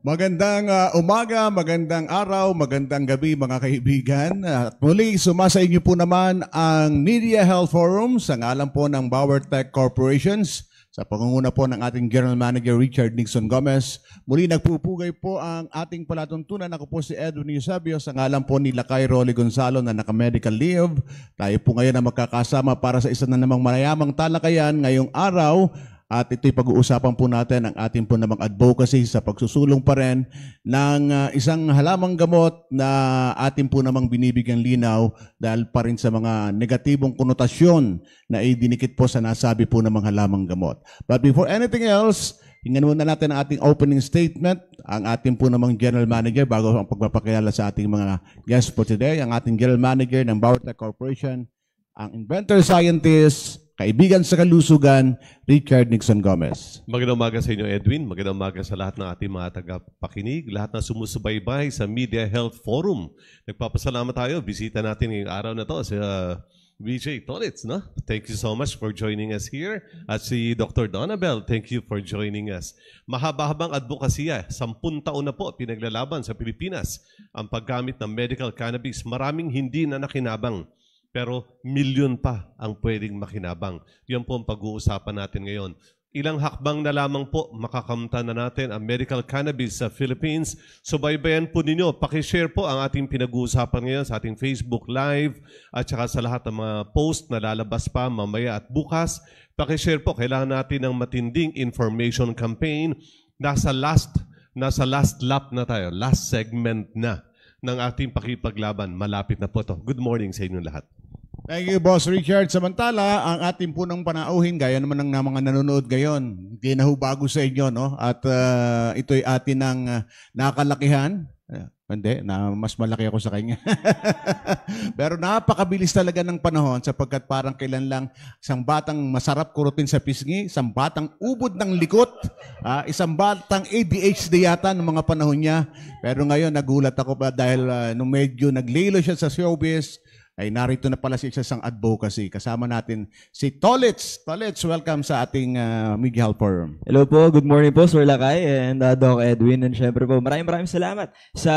Magandang uh, umaga, magandang araw, magandang gabi mga kaibigan. At muli, sumasa inyo po naman ang Media Health Forum sa ngalan po ng Bauer Tech Corporations sa pangunguna po ng ating General Manager Richard Nixon Gomez. Muli nagpupugay po ang ating palatuntunan. Ako po si Edwin Eusebio sa ngalan po ni Lakay Rolly Gonzalo na naka-medical leave. Tayo po ngayon na magkakasama para sa isa na namang marayamang talakayan ngayong araw at ito'y pag-uusapan po natin ang ating po namang advocacy sa pagsusulong pa rin ng uh, isang halamang gamot na ating po namang binibigyan linaw dahil pa rin sa mga negatibong konotasyon na idinikit po sa nasabi po namang halamang gamot. But before anything else, hingan muna natin ang ating opening statement, ang ating po namang general manager bago ang pagpapakilala sa ating mga guests for today, ang ating general manager ng Bautech Corporation, ang inventor scientist, Kaibigan sa Kalusugan, Richard Nixon Gomez. Magandang umaga sa inyo, Edwin. Magandang umaga sa lahat ng ating mga tagapakinig, lahat na sumusubaybay sa Media Health Forum. Nagpapasalamat tayo. Bisita natin ngayong araw na to sa uh, VJ Tolitz, no? Thank you so much for joining us here. At si Dr. Donabel, thank you for joining us. Mahaba-habang advokasya, sampun taon na po pinaglalaban sa Pilipinas ang paggamit ng medical cannabis. Maraming hindi na nakinabang pero milyon pa ang pwedeng makinabang. Yan po ang pag-uusapan natin ngayon. Ilang hakbang na lamang po makakamta na natin ang medical cannabis sa Philippines. So baybayan po ninyo, pakishare po ang ating pinag-uusapan ngayon sa ating Facebook Live at saka sa lahat ng mga post na lalabas pa mamaya at bukas. Pakishare po, kailangan natin ng matinding information campaign. Nasa last, nasa last lap na tayo, last segment na ng ating pakipaglaban. Malapit na po to. Good morning sa inyong lahat. Thank you, Boss Richard. Samantala, ang ating punong panauhin, gaya naman ng mga nanonood ngayon, hindi na bago sa inyo, no? At uh, ito'y atin ng uh, nakalakihan. Hindi, na mas malaki ako sa kanya. Pero napakabilis talaga ng panahon sapagkat parang kailan lang isang batang masarap kurutin sa pisngi, isang batang ubod ng likot, uh, isang batang ADHD yata ng mga panahon niya. Pero ngayon nagulat ako pa dahil uh, nung medyo naglilo siya sa showbiz, ay narito na pala si isang advocacy. Kasama natin si Tolitz. Tolitz, welcome sa ating uh, Media Health Forum. Hello po, good morning po Sir Lakay and uh, Doc Edwin. And syempre po, maraming maraming salamat sa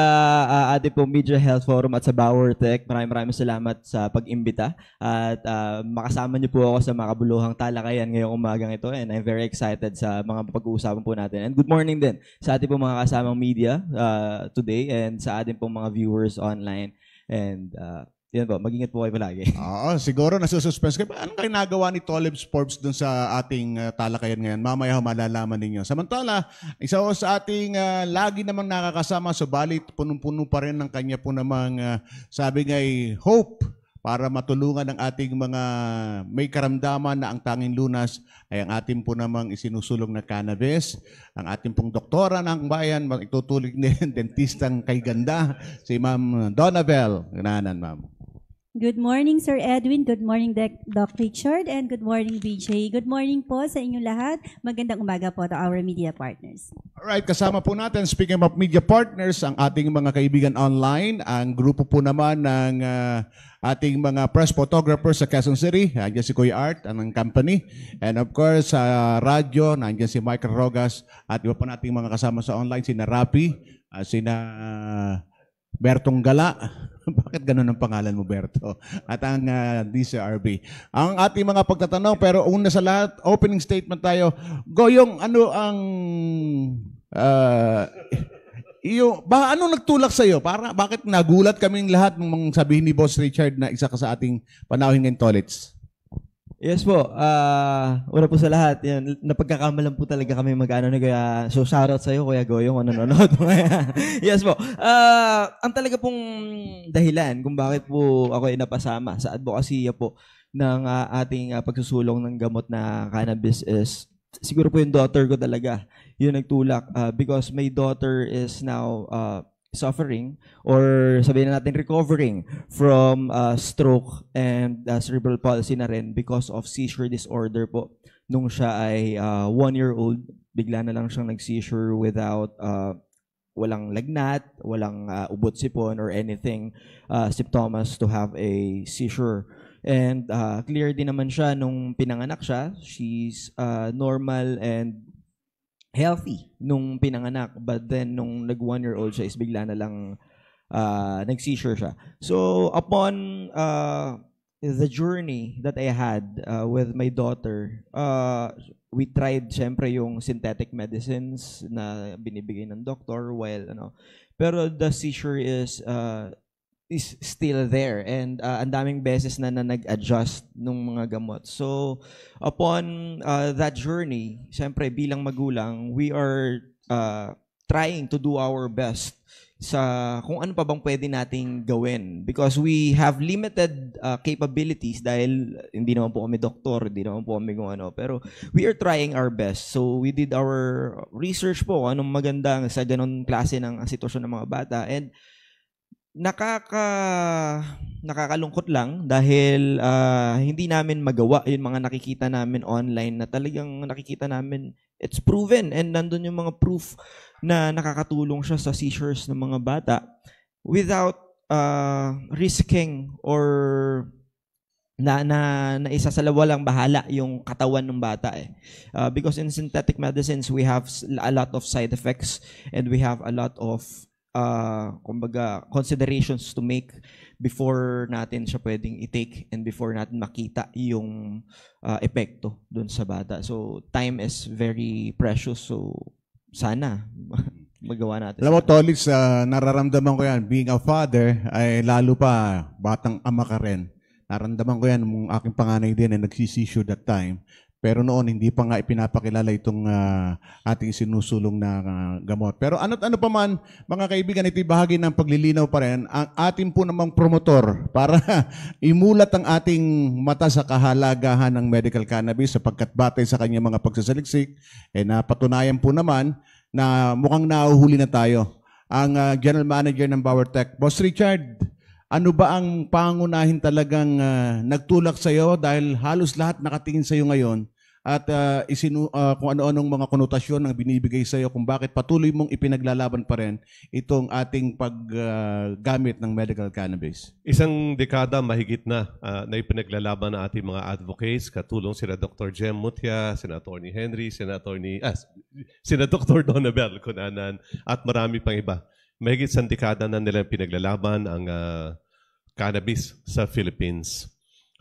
uh, ating po Media Health Forum at sa Bauer Tech. Maraming maraming salamat sa pag-imbita at uh, makasama niyo po ako sa makabuluhang talakayan ngayong umagang ito and I'm very excited sa mga pag-uusapan po natin. And good morning din sa ating po mga kasamang media uh, today and sa ating pong mga viewers online. And uh, yan po, mag-ingat po kayo palagi. Oo, siguro nasususpense kayo. Anong kayo nagawa ni Tolebs Forbes dun sa ating uh, talakayan ngayon? Mamaya ho, malalaman ninyo. Samantala, isa ho sa ating uh, lagi namang nakakasama, subalit punong-puno pa rin ng kanya po namang uh, sabi nga'y hope para matulungan ang ating mga may karamdaman na ang tanging lunas ay ang ating po namang isinusulong na cannabis. Ang ating pong doktora ng bayan, magtutulig din, dentistang kay ganda, si Ma'am Donavel. Gananan, Ma'am. Good morning, Sir Edwin. Good morning, Doc Richard. And good morning, BJ. Good morning po sa inyong lahat. Magandang umaga po to our media partners. Alright, kasama po natin, speaking of media partners, ang ating mga kaibigan online, ang grupo po naman ng uh, ating mga press photographers sa Quezon City, nandiyan si Kuya Art, ang company. And of course, sa uh, radyo, nandiyan si Michael Rogas, at iba po nating mga kasama sa online, sina Narapi, uh, ah, sina... Uh, Bertong Gala. Bakit ganun ang pangalan mo, Berto? At ang uh, ah, DCRB. Ang ating mga pagtatanong, pero una sa lahat, opening statement tayo. Goyong, ano ang... Uh, iyo, ba, ano nagtulak sa'yo? Para, bakit nagulat kaming lahat nung sabihin ni Boss Richard na isa ka sa ating panahon ngayon, Tolets? Yes po. Uh, una po sa lahat, yan, napagkakamalan po talaga kami mag-ano na kaya. So, shoutout sa'yo, Kuya Goyong, ano nanonood mo kaya. yes po. Uh, ang talaga pong dahilan kung bakit po ako ay napasama sa advocacy po ng uh, ating uh, pagsusulong ng gamot na cannabis is siguro po yung daughter ko talaga. yung nagtulak uh, because my daughter is now uh, suffering or sabihin na natin recovering from uh, stroke and uh, cerebral palsy na rin because of seizure disorder po. Nung siya ay uh, one year old, bigla na lang siyang nag-seizure without uh, walang lagnat, walang uh, ubot sipon or anything uh, symptoms to have a seizure. And uh, clear din naman siya nung pinanganak siya. She's uh, normal and healthy nung pinanganak but then nung nag one year old siya is bigla na lang uh, nag-seizure siya. So upon uh, the journey that I had uh, with my daughter, uh, we tried syempre yung synthetic medicines na binibigay ng doctor while ano. Pero the seizure is uh, is still there and uh, ang daming beses na, na nag-adjust nung mga gamot. So upon uh, that journey, siyempre bilang magulang, we are uh, trying to do our best sa kung ano pa bang pwede nating gawin because we have limited uh, capabilities dahil hindi naman po kami doktor, hindi naman po kami kung ano, pero we are trying our best. So we did our research po anong maganda sa ganong klase ng sitwasyon ng mga bata and nakaka nakakalungkot lang dahil uh, hindi namin magawa yung mga nakikita namin online na talagang nakikita namin it's proven and nandun yung mga proof na nakakatulong siya sa seizures ng mga bata without uh, risking or na na na isa lang bahala yung katawan ng bata eh. Uh, because in synthetic medicines we have a lot of side effects and we have a lot of uh, kumbaga, considerations to make before natin siya pwedeng i-take and before natin makita yung uh, epekto dun sa bata. So, time is very precious. So, sana magawa natin. Alam mo, Tolis, uh, nararamdaman ko yan. Being a father, ay lalo pa batang ama ka rin. Nararamdaman ko yan ng aking panganay din na eh, nagsisissue that time pero noon, hindi pa nga ipinapakilala itong uh, ating sinusulong na uh, gamot. Pero ano't ano pa man, mga kaibigan, ito'y bahagi ng paglilinaw pa rin. Ang ating po namang promotor para imulat ang ating mata sa kahalagahan ng medical cannabis sapagkat batay sa kanyang mga pagsasaliksik, eh napatunayan po naman na mukhang nauhuli na tayo. Ang uh, General Manager ng Bauer Tech, Boss Richard, ano ba ang pangunahin talagang uh, nagtulak sa iyo dahil halos lahat nakatingin sa iyo ngayon at uh, isinu uh, kung ano-anong mga konotasyon ang binibigay sa iyo kung bakit patuloy mong ipinaglalaban pa rin itong ating paggamit ah, uh, ng medical cannabis. Isang dekada mahigit na uh, na ipinaglalaban ng ating mga advocates katulong sina Dr. Jem Mutia, sina Attorney Henry, sina Attorney ah, sina Dr. Donabel Cunanan at marami pang iba. Mahigit sa dekada na nila pinaglalaban ang uh, cannabis sa Philippines.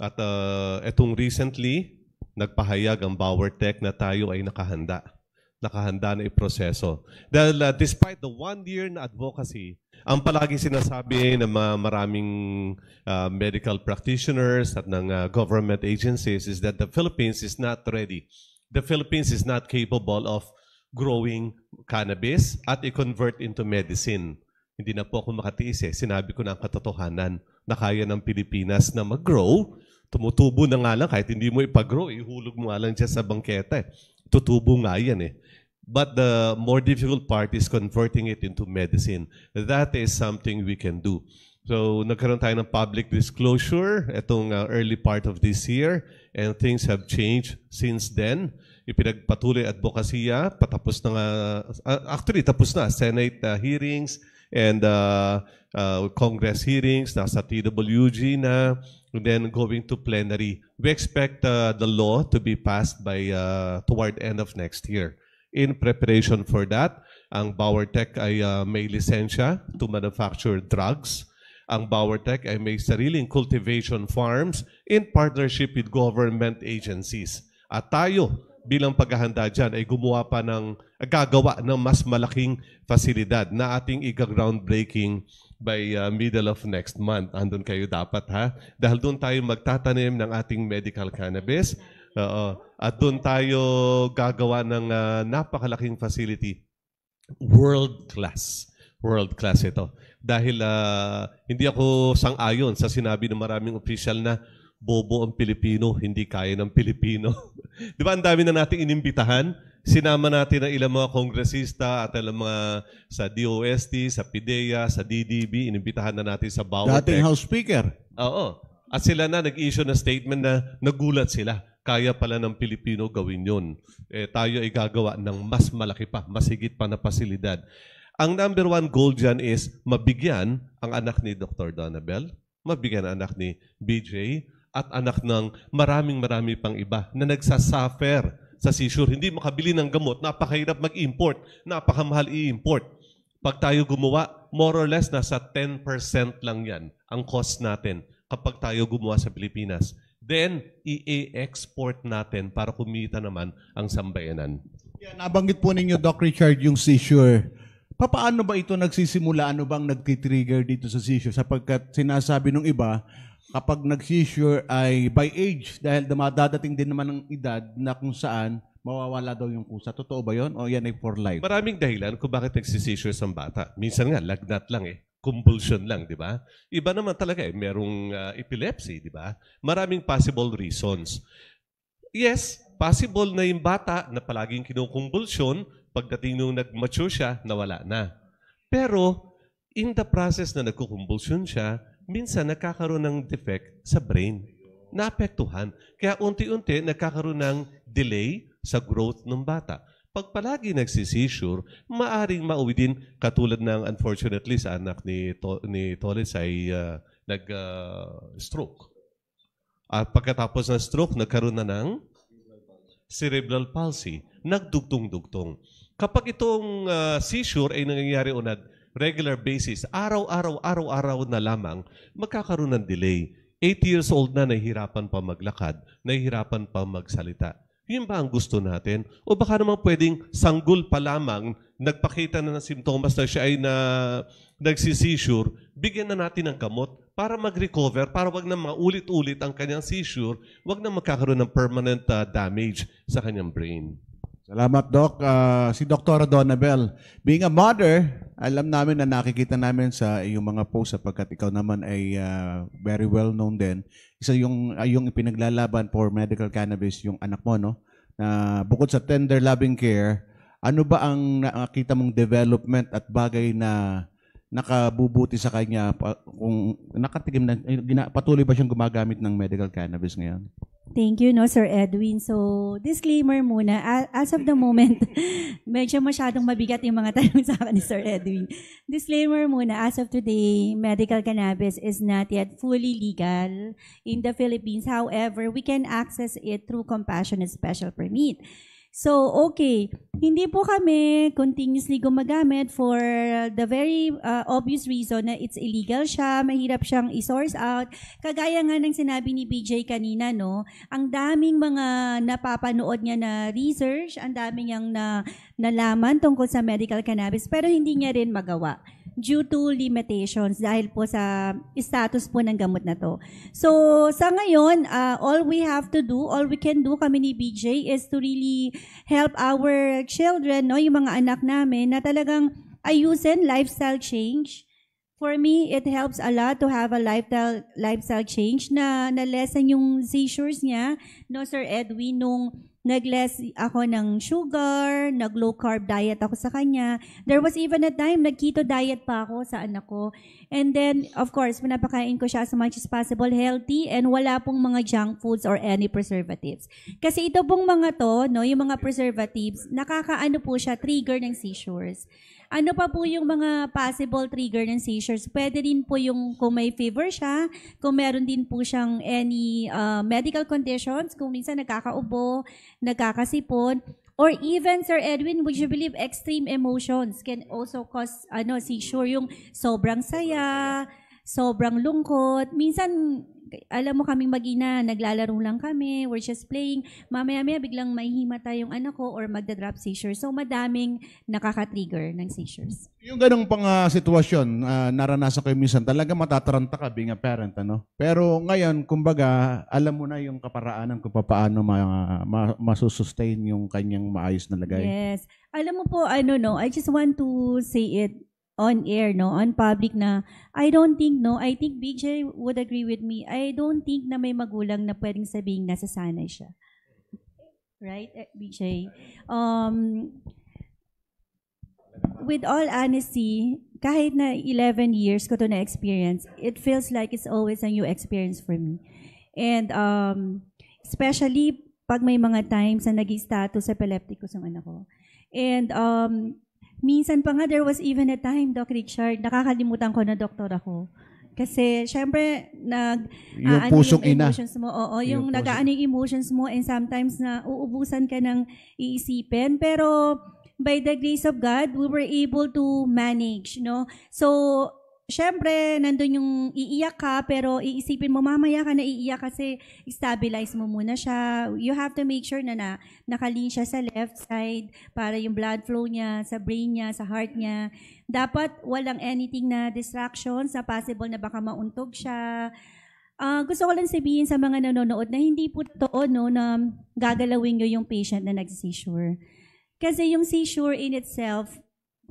At uh, etong recently, nagpahayag ang BauerTech na tayo ay nakahanda. Nakahanda na iproseso. Dahil uh, despite the one year na advocacy, ang palagi sinasabi ng mga maraming uh, medical practitioners at ng uh, government agencies is that the Philippines is not ready. The Philippines is not capable of growing cannabis at i-convert into medicine. Hindi na po ako makatiis eh. Sinabi ko na ang katotohanan na kaya ng Pilipinas na mag-grow Tumutubo na nga lang kahit hindi mo ipag ihulog mo nga lang siya sa bangketa. Eh. Tutubo nga yan eh. But the more difficult part is converting it into medicine. That is something we can do. So nagkaroon tayo ng public disclosure itong uh, early part of this year and things have changed since then. Ipinagpatuloy advocacy, ah, patapos na nga, uh, actually tapos na, Senate uh, hearings, and uh, uh, Congress hearings, nasa TWG na, and then going to plenary. We expect uh, the law to be passed by uh, toward end of next year. In preparation for that, ang Bauertech ay uh, may lisensya to manufacture drugs. Ang Bauertech ay may sariling cultivation farms in partnership with government agencies. At tayo, bilang paghahanda dyan ay gumawa pa ng, ah, gagawa ng mas malaking fasilidad na ating i-groundbreaking by uh, middle of next month. Andun kayo dapat ha. Dahil doon tayo magtatanim ng ating medical cannabis. Uh, at doon tayo gagawa ng uh, napakalaking facility. World class. World class ito. Dahil uh, hindi ako sang-ayon sa sinabi ng maraming official na bobo ang Pilipino, hindi kaya ng Pilipino. Di ba ang dami na nating inimbitahan? Sinama natin ang ilang mga kongresista at ilang mga sa DOST, sa PIDEA, sa DDB, inimbitahan na natin sa Bawatec. Dating House Speaker. Oo. At sila na nag-issue na statement na nagulat sila. Kaya pala ng Pilipino gawin yon. Eh, tayo ay gagawa ng mas malaki pa, mas higit pa na pasilidad. Ang number one goal dyan is mabigyan ang anak ni Dr. Donabel, mabigyan ang anak ni BJ, at anak ng maraming marami pang iba na nagsasuffer sa seizure. Hindi makabili ng gamot, napakahirap mag-import, napakamahal i-import. Pag tayo gumawa, more or less nasa 10% lang yan ang cost natin kapag tayo gumawa sa Pilipinas. Then, i-export natin para kumita naman ang sambayanan. Yan, nabanggit po ninyo, Doc Richard, yung seizure. Paano ba ito nagsisimula? Ano bang nagtitrigger dito sa seizure? Sapagkat sinasabi ng iba, kapag nag-seizure ay by age dahil dumadadating din naman ng edad na kung saan mawawala daw yung kusa. Totoo ba yon o yan ay for life? Maraming dahilan kung bakit nagsiseizures sa bata. Minsan nga, lagnat lang eh. Convulsion lang, di ba? Iba naman talaga eh. Merong uh, epilepsy, di ba? Maraming possible reasons. Yes, possible na yung bata na palaging kinukumbulsyon, pagdating nung nag-mature siya, nawala na. Pero, in the process na nagkukumbulsyon siya, minsan nagkakaroon ng defect sa brain. Naapektuhan. Kaya unti-unti nagkakaroon ng delay sa growth ng bata. Pag palagi nagsisissure, maaring mauwi din katulad ng unfortunately sa anak ni, to- ni Toles ay uh, ah, nag-stroke. Ah, uh, At pagkatapos ng stroke, nagkaroon na ng cerebral palsy. Nagdugtong-dugtong. Kapag itong uh, seizure ay nangyayari unad regular basis, araw-araw, araw-araw na lamang, magkakaroon ng delay. 8 years old na, nahihirapan pa maglakad, nahihirapan pa magsalita. Yun ba ang gusto natin? O baka naman pwedeng sanggol pa lamang, nagpakita na ng simptomas na siya ay na, nagsisissure, bigyan na natin ng gamot para mag-recover, para wag na maulit-ulit ang kanyang seizure, wag na magkakaroon ng permanent uh, damage sa kanyang brain. Salamat, Doc. Uh, si Dr. Donabel, being a mother, alam namin na nakikita namin sa iyong mga posts sapagkat ikaw naman ay uh, very well known din. Isa yung, ah, yung ipinaglalaban for medical cannabis yung anak mo, no? Na uh, bukod sa tender loving care, ano ba ang nakita mong development at bagay na nakabubuti sa kanya kung nakatigim na, patuloy ba siyang gumagamit ng medical cannabis ngayon? Thank you, no, Sir Edwin. So, disclaimer muna. As of the moment, medyo masyadong mabigat yung mga tanong sa akin ni Sir Edwin. Disclaimer muna. As of today, medical cannabis is not yet fully legal in the Philippines. However, we can access it through compassionate special permit. So, okay, hindi po kami continuously gumagamit for the very uh, obvious reason na it's illegal siya, mahirap siyang i-source out. Kagaya nga ng sinabi ni BJ kanina, no, ang daming mga napapanood niya na research, ang daming niyang na, nalaman tungkol sa medical cannabis, pero hindi niya rin magawa due to limitations dahil po sa status po ng gamot na to. So, sa ngayon, uh, all we have to do, all we can do kami ni BJ is to really help our children, no, yung mga anak namin na talagang ayusin lifestyle change. For me, it helps a lot to have a lifestyle lifestyle change na na lessen yung seizures niya no Sir Edwin nung Nagless ako ng sugar, nag-low carb diet ako sa kanya. There was even a time, nag-keto diet pa ako sa anak ko. And then, of course, pinapakain ko siya as much as possible, healthy, and wala pong mga junk foods or any preservatives. Kasi ito pong mga to, no, yung mga preservatives, nakakaano po siya, trigger ng seizures. Ano pa po yung mga possible trigger ng seizures? Pwede din po yung kung may fever siya, kung meron din po siyang any uh, medical conditions, kung minsan nagkakaubo, nagkakasipon, Or even, Sir Edwin, would you believe extreme emotions can also cause ano, seizure? Yung sobrang saya, sobrang lungkot. Minsan, alam mo kaming magina, naglalaro lang kami, we're just playing. Mamaya-maya biglang mahihimata yung anak ko or magda-drop seizure. So madaming nakaka-trigger ng seizures. Yung ganong pang uh, sitwasyon, uh, naranasan ko minsan, talaga matataranta ka being a parent. Ano? Pero ngayon, kumbaga, alam mo na yung kaparaanan kung paano ma- ma- masusustain yung kanyang maayos na lagay. Yes. Alam mo po, ano no, I just want to say it on air, no, on public na, I don't think, no, I think Big J would agree with me, I don't think na may magulang na pwedeng sabing nasa nasasanay siya. Right, eh, Big J? Um, with all honesty, kahit na 11 years ko to na experience, it feels like it's always a new experience for me. And um, especially pag may mga times na nag status epilepticus ang anak ko. And um, Minsan pa nga, there was even a time, Doc Richard, nakakalimutan ko na doktor ako. Kasi, syempre, nag... Yung uh, pusong yung ina. Emotions mo. Oo, yung, yung nag-aano emotions mo and sometimes na uubusan ka ng iisipin. Pero, by the grace of God, we were able to manage, no? So, syempre, nandun yung iiyak ka, pero iisipin mo, mamaya ka na iiyak kasi stabilize mo muna siya. You have to make sure na, na nakalin siya sa left side para yung blood flow niya, sa brain niya, sa heart niya. Dapat walang anything na distraction sa possible na baka mauntog siya. Uh, gusto ko lang sabihin sa mga nanonood na hindi po totoo no, na gagalawin nyo yung patient na nag-seizure. Kasi yung seizure in itself,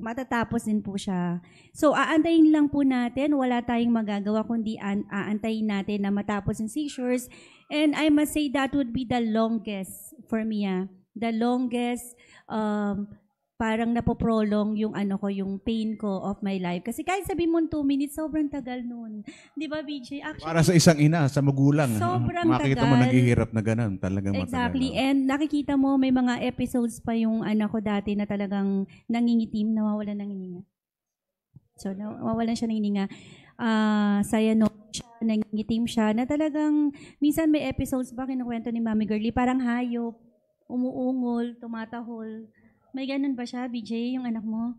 matatapos din po siya. So, aantayin lang po natin. Wala tayong magagawa kundi an- aantayin natin na matapos yung seizures. And I must say that would be the longest for me. Ah. The longest um, parang napoprolong yung ano ko, yung pain ko of my life. Kasi kahit sabi mo 2 minutes, sobrang tagal noon. Di ba, BJ? Actually, Para sa isang ina, sa magulang. Sobrang Makikita tagal. mo naghihirap na ganun. Talagang Exactly. Matagal. And nakikita mo, may mga episodes pa yung anak ko dati na talagang nangingitim, nawawalan ng ininga. So, nawawalan siya ng ininga. Uh, ah, saya no siya, nangingitim siya, na talagang minsan may episodes ba kinukwento ni Mami Girlie, parang hayop, umuungol, tumatahol. May ganun ba siya, BJ, yung anak mo?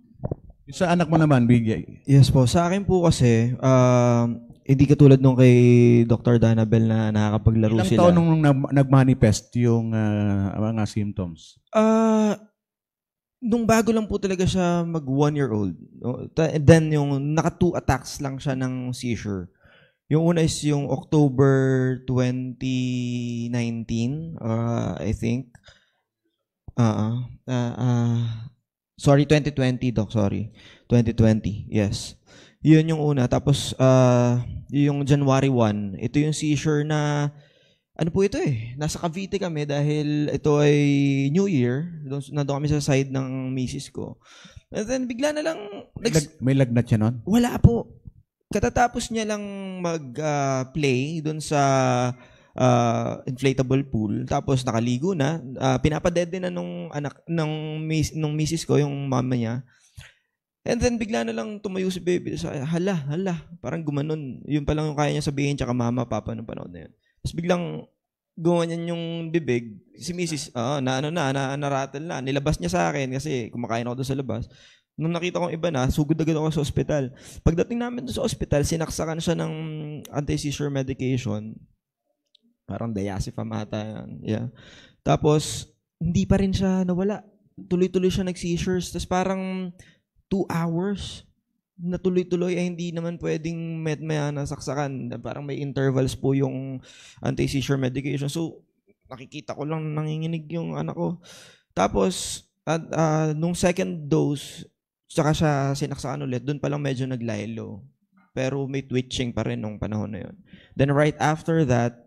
Sa anak mo naman, BJ. Yes po. Sa akin po kasi, uh, hindi katulad nung kay Dr. Danabel na nakakapaglaro Ilang sila. Ilang taon nung nag-manifest yung uh, mga symptoms? Uh, nung bago lang po talaga siya mag one year old. And then yung naka two attacks lang siya ng seizure. Yung una is yung October 2019, uh, I think. Oo. Uh, uh, sorry, 2020, Doc. Sorry. 2020. Yes. Yun yung una. Tapos, uh, yung January 1, ito yung seizure na, ano po ito eh, nasa Cavite kami dahil ito ay New Year. Nandun kami sa side ng misis ko. And then, bigla na lang... May, lag, may lagnat siya nun? Wala po. Katatapos niya lang mag-play uh, doon sa uh, inflatable pool. Tapos nakaligo na. Uh, ah, pinapadede na nung anak, nung, mis, nung missis ko, yung mama niya. And then bigla na lang tumayo si baby. Sa, hala, hala. Parang gumanon. Yun pa lang yung kaya niya sabihin tsaka mama, papa nung panahon na yun. Tapos biglang gumanyan yung bibig. Si missis uh, na ano na, na, narattle na. Nilabas niya sa akin kasi kumakain ako doon sa labas. Nung nakita kong iba na, sugod agad ako sa ospital. Pagdating namin doon sa ospital, sinaksakan siya ng anti-seizure medication Parang diazepam ata yan. Yeah. Tapos, hindi pa rin siya nawala. Tuloy-tuloy siya nag-seizures. Tapos parang two hours na tuloy-tuloy ay hindi naman pwedeng medmaya na saksakan. Parang may intervals po yung anti-seizure medication. So, nakikita ko lang nanginginig yung anak ko. Tapos, at, uh, nung second dose, saka siya sinaksakan ulit, doon palang medyo naglilo. Pero may twitching pa rin nung panahon na yun. Then right after that,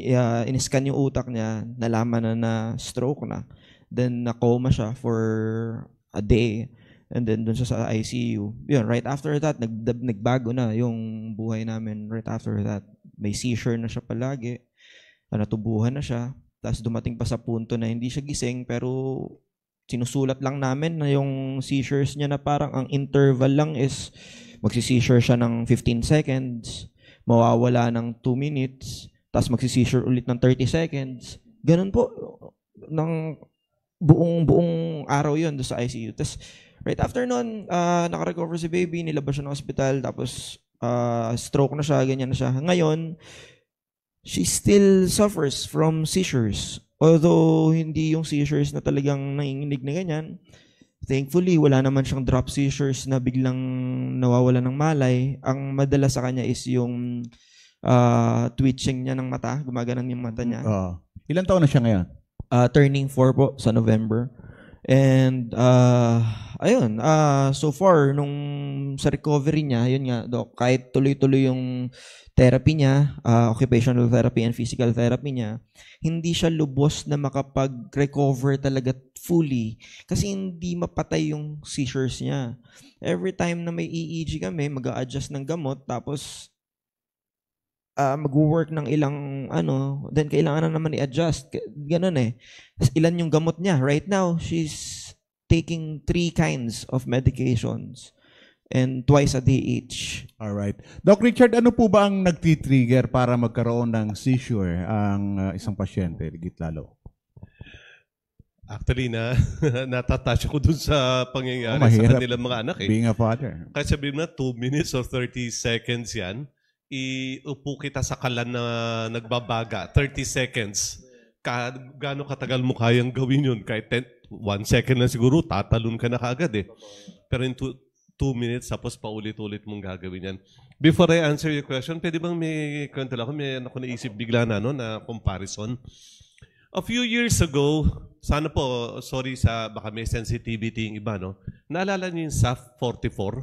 uh, in-scan yung utak niya, nalaman na na stroke na. Then, na-coma siya for a day. And then, dun siya sa ICU. Yun, right after that, nag nagbago na yung buhay namin right after that. May seizure na siya palagi. Natubuhan na siya. Tapos dumating pa sa punto na hindi siya gising pero sinusulat lang namin na yung seizures niya na parang ang interval lang is magsi-seizure siya ng 15 seconds, mawawala ng 2 minutes, tapos magsi-seizure ulit ng 30 seconds. Ganun po ng buong buong araw yon sa ICU. Tapos right after noon, uh, ah, naka-recover si baby, nilabas siya ng hospital, tapos uh, stroke na siya, ganyan na siya. Ngayon, she still suffers from seizures. Although hindi yung seizures na talagang nanginginig na ganyan, thankfully wala naman siyang drop seizures na biglang nawawala ng malay. Ang madalas sa kanya is yung uh, twitching niya ng mata, gumaganan yung mata niya. Oo. Ah. Ilan taon na siya ngayon? Uh, turning 4 po sa November. And uh, ayun, uh, so far nung sa recovery niya, ayun nga, doc, kahit tuloy-tuloy yung therapy niya, uh, occupational therapy and physical therapy niya, hindi siya lubos na makapag-recover talaga fully kasi hindi mapatay yung seizures niya. Every time na may EEG kami, mag a adjust ng gamot tapos uh, mag-work ng ilang ano, then kailangan na naman i-adjust. Ganun eh. Ilan yung gamot niya? Right now, she's taking three kinds of medications and twice a day each. All right. Doc Richard, ano po ba ang nagtitrigger para magkaroon ng seizure ang uh, isang pasyente, ligit lalo? Actually, na, natatasya ko dun sa pangyayari oh, sa kanilang mga anak. Eh. Being a father. Kahit sabihin na 2 minutes or 30 seconds yan, iupo kita sa kalan na nagbabaga, 30 seconds. Ka, gaano katagal mo kayang gawin yun? Kahit 10, 1 second na siguro, tatalon ka na kaagad eh. Pero in 2 minutes, tapos paulit-ulit mong gagawin yan. Before I answer your question, pwede bang may kwento lang ako? May ako ano naisip bigla na, no, na comparison. A few years ago, sana po, sorry sa baka may sensitivity yung iba, no? Naalala niyo yung SAF 44?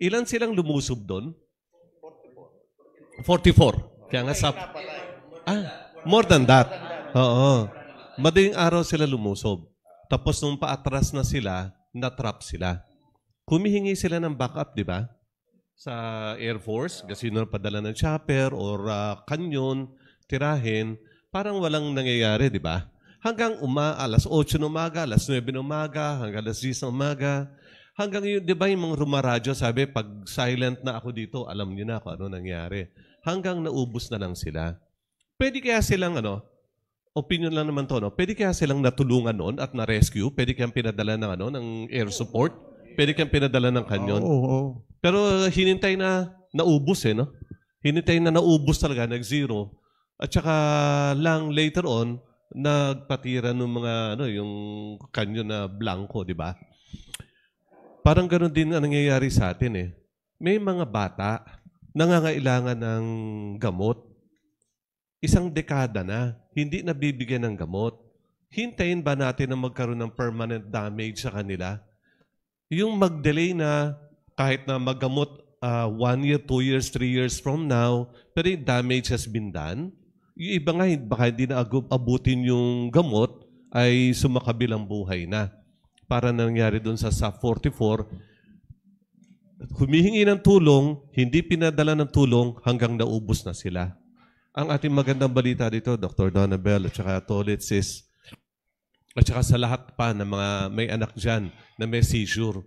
Ilan silang lumusob doon? 44. Kaya nga sa... Ah, more than that. Oo. Madaling araw sila lumusob. Tapos nung paatras na sila, natrap sila. Kumihingi sila ng backup, di ba? Sa Air Force, kasi yun padala ng chopper or uh, kanyon, tirahin. Parang walang nangyayari, di ba? Hanggang uma, alas 8 ng umaga, alas 9 ng umaga, hanggang alas 10 ng umaga. Hanggang yun, di ba yung mga rumaradyo, sabi, pag silent na ako dito, alam niyo na kung ano nangyayari hanggang naubos na lang sila. Pwede kaya silang ano, opinion lang naman to, no? pwede kaya silang natulungan noon at na-rescue? Pwede kayang pinadala ng, ano, ng air support? Pwede kayang pinadala ng kanyon? Oo, oo, oo. Pero hinintay na naubos eh, no? Hinintay na naubos talaga, nag-zero. At saka lang later on, nagpatira ng mga ano yung kanyon na blanco, di ba? Parang ganoon din ang nangyayari sa atin eh. May mga bata nangangailangan ng gamot. Isang dekada na, hindi nabibigyan ng gamot. Hintayin ba natin na magkaroon ng permanent damage sa kanila? Yung mag-delay na kahit na magamot uh, one year, two years, three years from now, pero yung damage has been done. Yung iba nga, baka hindi na abutin yung gamot, ay sumakabilang buhay na. Para nangyari doon sa sa 44, humihingi ng tulong, hindi pinadala ng tulong hanggang naubos na sila. Ang ating magandang balita dito, Dr. Donabel at saka Tolit, sis, at saka sa lahat pa ng mga may anak dyan na may seizure.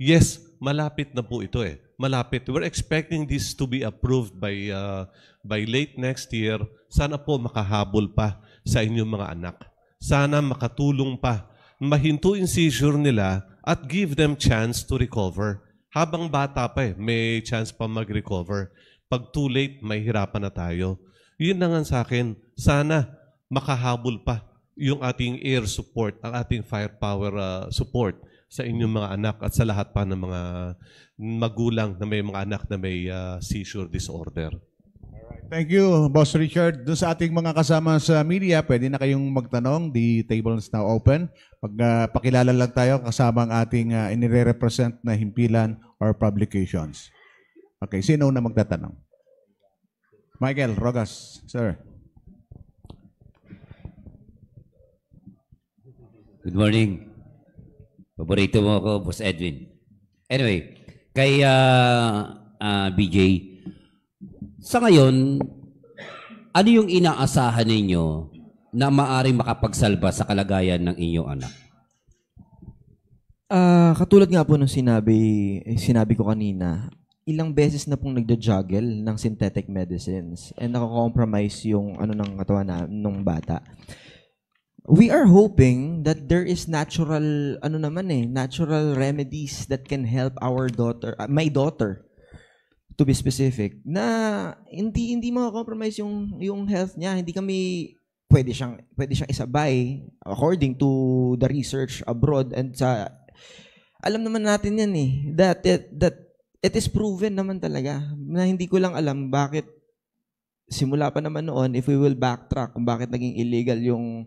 Yes, malapit na po ito eh. Malapit. We're expecting this to be approved by, uh, by late next year. Sana po makahabol pa sa inyong mga anak. Sana makatulong pa. Mahintuin seizure nila at give them chance to recover habang bata pa eh, may chance pa mag-recover. Pag too late, mahirapan na tayo. Yun na nga sa akin, sana makahabol pa yung ating air support, ang ating firepower uh, support sa inyong mga anak at sa lahat pa ng mga magulang na may mga anak na may uh, seizure disorder. Thank you, Boss Richard. Doon sa ating mga kasama sa media, pwede na kayong magtanong. The table is now open. Pag uh, lang tayo kasama ang ating uh, inire-represent na himpilan or publications. Okay, sino na magtatanong? Michael Rogas, sir. Good morning. Paborito mo ako, Boss Edwin. Anyway, kay uh, ah, uh, BJ, sa ngayon, ano yung inaasahan ninyo na maaring makapagsalba sa kalagayan ng inyong anak? Ah, katulad nga po nung sinabi, eh, sinabi ko kanina, ilang beses na pong nagja-juggle ng synthetic medicines and nakakompromise yung ano ng katawan na nung bata. We are hoping that there is natural ano naman eh, natural remedies that can help our daughter, uh, my daughter to be specific, na hindi hindi compromise yung yung health niya. Hindi kami pwede siyang pwede siyang isabay according to the research abroad and sa alam naman natin yan eh that it, that it is proven naman talaga na hindi ko lang alam bakit simula pa naman noon if we will backtrack kung bakit naging illegal yung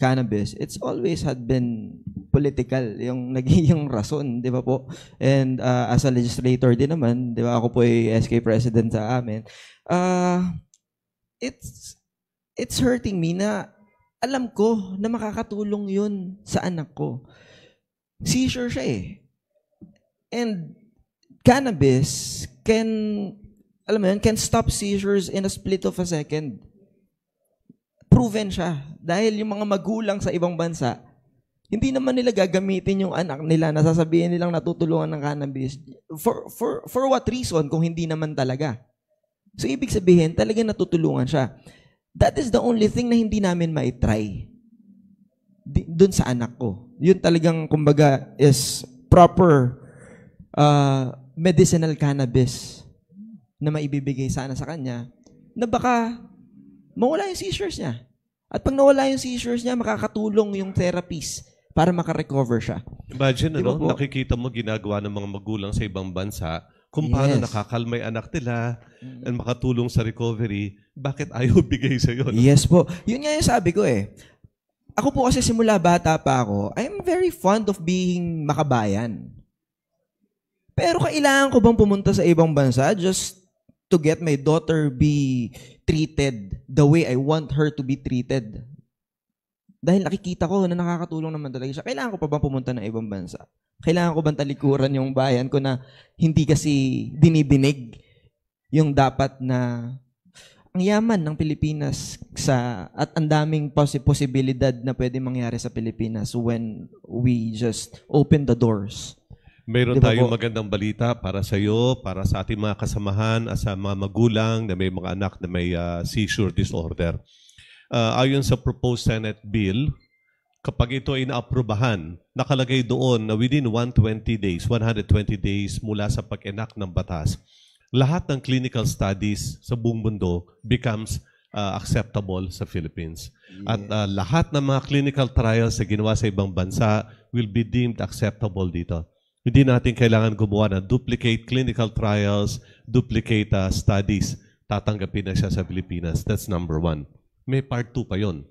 cannabis, it's always had been political yung naging rason, di ba po? And uh, as a legislator din naman, di ba ako po ay SK president sa amin, uh, it's it's hurting me na alam ko na makakatulong yun sa anak ko. Seizure siya eh. And cannabis can, alam mo yun, can stop seizures in a split of a second proven siya. Dahil yung mga magulang sa ibang bansa, hindi naman nila gagamitin yung anak nila na sasabihin nilang natutulungan ng cannabis. For, for, for what reason kung hindi naman talaga? So, ibig sabihin, talaga natutulungan siya. That is the only thing na hindi namin maitry. Doon sa anak ko. Yun talagang, kumbaga, is proper uh, medicinal cannabis na maibibigay sana sa kanya na baka mawala yung seizures niya. At pag nawala yung seizures niya, makakatulong yung therapies para makarecover siya. Imagine, diba ano, po? nakikita mo ginagawa ng mga magulang sa ibang bansa kung paano yes. nakakalma yung anak nila mm-hmm. and makatulong sa recovery, bakit ayaw bigay sa iyo? No? Yes po. Yun nga yung sabi ko eh. Ako po kasi simula bata pa ako, I'm very fond of being makabayan. Pero kailangan ko bang pumunta sa ibang bansa just to get my daughter be treated the way I want her to be treated. Dahil nakikita ko na nakakatulong naman talaga siya. Kailangan ko pa bang pumunta ng ibang bansa? Kailangan ko bang talikuran yung bayan ko na hindi kasi dinidinig yung dapat na ang yaman ng Pilipinas sa at ang daming posi- posibilidad na pwede mangyari sa Pilipinas when we just open the doors mayroon diba tayong po? magandang balita para sa iyo, para sa ating mga kasamahan, sa mga magulang na may mga anak na may uh, seizure disorder. Uh, ayon sa proposed Senate bill, kapag ito ay naaprubahan, nakalagay doon na within 120 days, 120 days mula sa pag-enact ng batas, lahat ng clinical studies sa buong mundo becomes uh, acceptable sa Philippines. Yeah. At uh, lahat ng mga clinical trials na ginawa sa ibang bansa will be deemed acceptable dito. Hindi natin kailangan gumawa ng duplicate clinical trials, duplicate uh, studies. Tatanggapin na siya sa Pilipinas. That's number one. May part 2 pa yon.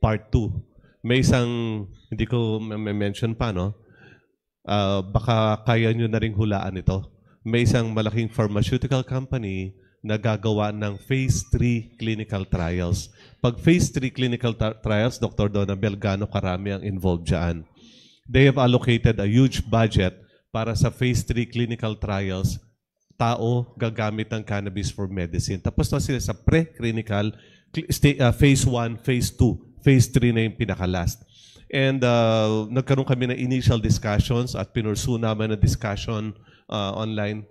Part 2. May isang, hindi ko may mention pa, no? Uh, baka kaya nyo na rin hulaan ito. May isang malaking pharmaceutical company na gagawa ng phase 3 clinical trials. Pag phase 3 clinical trials, Dr. Donna Belgano, karami ang involved dyan they have allocated a huge budget para sa phase 3 clinical trials, tao gagamit ng cannabis for medicine. Tapos na sila sa pre-clinical, uh, phase 1, phase 2, phase 3 na yung pinakalast. And uh, nagkaroon kami ng initial discussions at pinursu naman na discussion uh, online.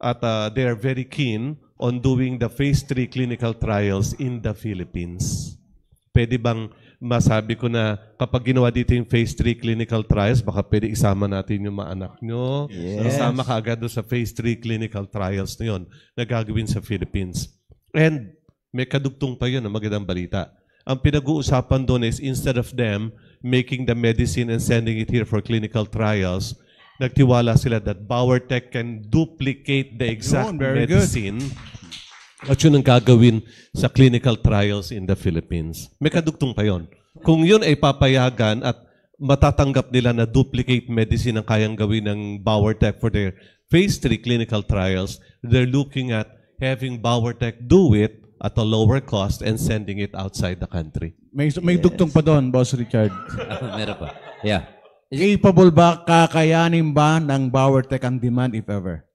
At uh, they are very keen on doing the phase 3 clinical trials in the Philippines. Pwede bang masabi ko na kapag ginawa dito yung phase 3 clinical trials, baka pwede isama natin yung mga anak nyo. Yes. Isama ka agad sa phase 3 clinical trials na yun na gagawin sa Philippines. And may kadugtong pa yun na magandang balita. Ang pinag-uusapan doon is instead of them making the medicine and sending it here for clinical trials, nagtiwala sila that BauerTech can duplicate the exact Yun, medicine. Good at yun ang gagawin sa clinical trials in the Philippines. May kadugtong pa yon. Kung yun ay papayagan at matatanggap nila na duplicate medicine ang kayang gawin ng Bauer for their phase 3 clinical trials, they're looking at having Bauer do it at a lower cost and sending it outside the country. May, may yes. dugtong pa doon, Boss Richard. Meron pa. Yeah. Capable ba, kakayanin ba ng Bauer ang demand if ever?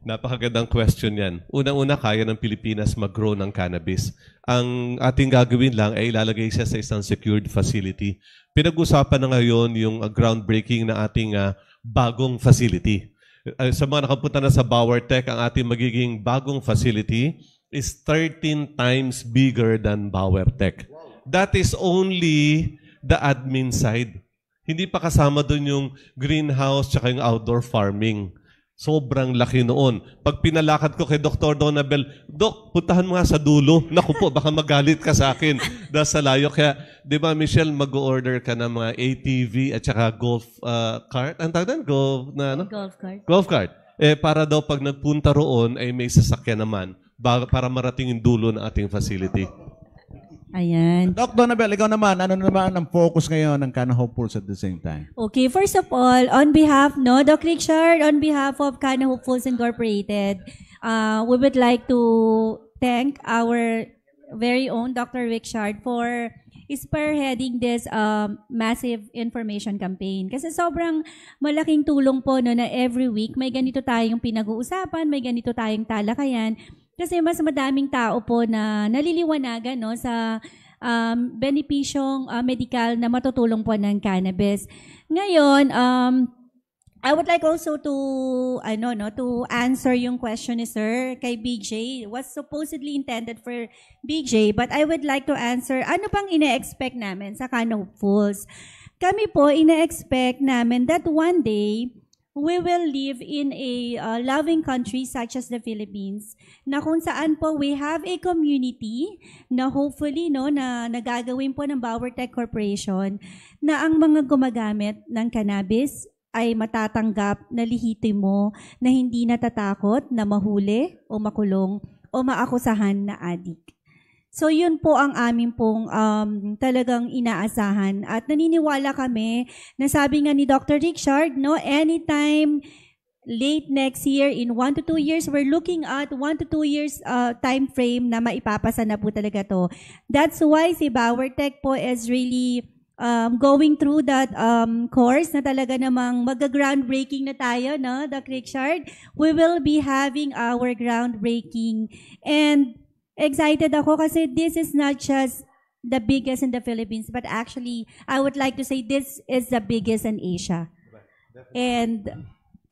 Napakagandang question yan. Unang-una, kaya ng Pilipinas mag-grow ng cannabis. Ang ating gagawin lang ay ilalagay siya sa isang secured facility. Pinag-usapan na ngayon yung ah, groundbreaking na ating uh, bagong facility. Uh, sa mga nakapunta na sa Bauer Tech, ang ating magiging bagong facility is 13 times bigger than Bauer Tech. That is only the admin side. Hindi pa kasama doon yung greenhouse tsaka yung outdoor farming. Sobrang laki noon. Pag pinalakad ko kay Dr. Donabel, Dok, puntahan mo nga sa dulo. Naku po, baka magalit ka sa akin. Nasa layo. Kaya, di ba, Michelle, mag-order ka ng mga ATV at saka golf uh, cart. Ang tawag doon? Golf na ano? Golf cart. Golf cart. Eh, para daw pag nagpunta roon ay may sasakyan naman para marating yung dulo ng ating facility. Ayan. Doc Donabel, ikaw naman, ano naman ang focus ngayon ng Kana Hopefuls at the same time? Okay, first of all, on behalf, no, Dr. Richard, on behalf of Kana Hopefuls Incorporated, uh, we would like to thank our very own Dr. Richard for spearheading this um, massive information campaign. Kasi sobrang malaking tulong po no, na every week may ganito tayong pinag-uusapan, may ganito tayong talakayan. Kasi mas madaming tao po na naliliwanagan no, sa um, benepisyong uh, ah, medical na matutulong po ng cannabis. Ngayon, um, I would like also to ano no to answer yung question ni sir kay BJ was supposedly intended for BJ but I would like to answer ano pang ine-expect namin sa Canopfuls. Kami po ine-expect namin that one day we will live in a uh, loving country such as the Philippines na kung saan po we have a community na hopefully no na nagagawin po ng Bauer Tech Corporation na ang mga gumagamit ng cannabis ay matatanggap na lihiti mo na hindi natatakot na mahuli o makulong o maakusahan na addict. So yun po ang amin pong um, talagang inaasahan at naniniwala kami na sabi nga ni Dr. Richard, no, anytime late next year in 1 to 2 years we're looking at 1 to 2 years uh, time frame na maipapasa na po talaga to. That's why si Bauer po is really um, going through that um, course na talaga namang mag-groundbreaking na tayo, no, Dr. Richard, we will be having our groundbreaking. And excited ako kasi this is not just the biggest in the Philippines, but actually, I would like to say this is the biggest in Asia. Definitely. And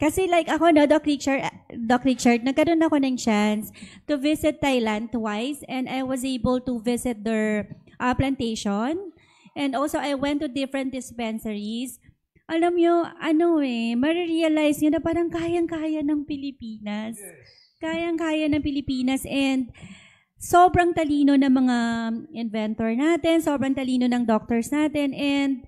kasi like ako no, Doc Richard, Doc Richard, nagkaroon ako ng chance to visit Thailand twice and I was able to visit their uh, plantation. And also, I went to different dispensaries. Alam nyo, ano eh, marirealize nyo na parang kayang-kaya ng Pilipinas. Yes. Kayang-kaya ng Pilipinas. And sobrang talino ng mga inventor natin, sobrang talino ng doctors natin, and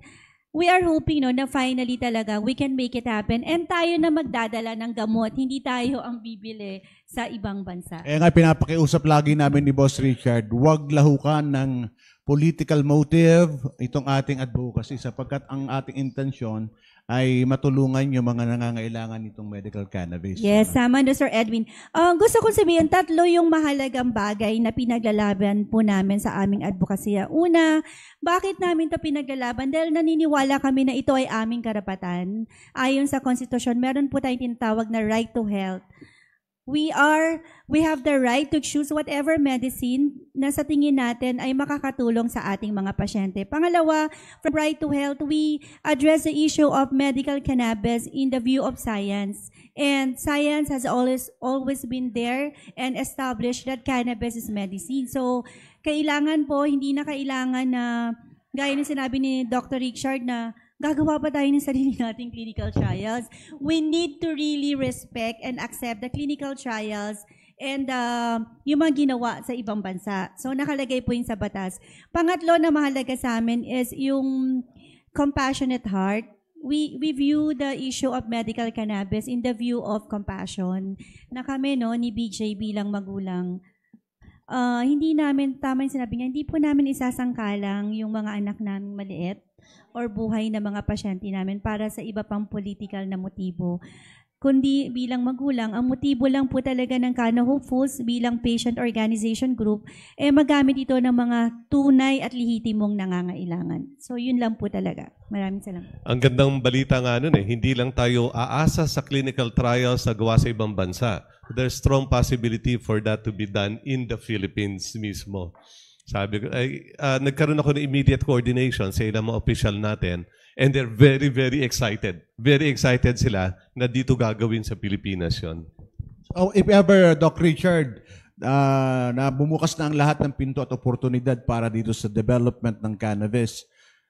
we are hoping no, na finally talaga we can make it happen and tayo na magdadala ng gamot, hindi tayo ang bibili sa ibang bansa. Eh nga, pinapakiusap lagi namin ni Boss Richard, huwag lahukan ng political motive itong ating advocacy sapagkat ang ating intensyon ay matulungan yung mga nangangailangan nitong medical cannabis. Yes, sama no, Sir Edwin. Uh, gusto kong sabihin, tatlo yung mahalagang bagay na pinaglalaban po namin sa aming advokasya. Una, bakit namin to pinaglalaban? Dahil naniniwala kami na ito ay aming karapatan. Ayon sa konstitusyon, meron po tayong tinatawag na right to health we are, we have the right to choose whatever medicine na sa tingin natin ay makakatulong sa ating mga pasyente. Pangalawa, from right to health, we address the issue of medical cannabis in the view of science. And science has always, always been there and established that cannabis is medicine. So, kailangan po, hindi na kailangan na, gaya na sinabi ni Dr. Richard na, gagawa pa tayo ng sarili nating clinical trials. We need to really respect and accept the clinical trials and uh, yung mga ginawa sa ibang bansa. So nakalagay po yun sa batas. Pangatlo na mahalaga sa amin is yung compassionate heart. We, we view the issue of medical cannabis in the view of compassion na kami no, ni BJ bilang magulang uh, hindi namin, tama yung sinabi niya, hindi po namin isasangkalang yung mga anak namin maliit or buhay ng mga pasyente namin para sa iba pang political na motibo kundi bilang magulang, ang motibo lang po talaga ng Kano Hopefuls bilang patient organization group, eh magamit ito ng mga tunay at lihitimong nangangailangan. So yun lang po talaga. Maraming salamat. Ang gandang balita nga nun eh, hindi lang tayo aasa sa clinical trials na gawa sa ibang bansa. There's strong possibility for that to be done in the Philippines mismo. Sabi ko, ay, uh, nagkaroon ako ng immediate coordination sa ilang mga official natin and they're very, very excited. Very excited sila na dito gagawin sa Pilipinas yon. Oh, if ever, Doc Richard, uh, na bumukas na ang lahat ng pinto at oportunidad para dito sa development ng cannabis,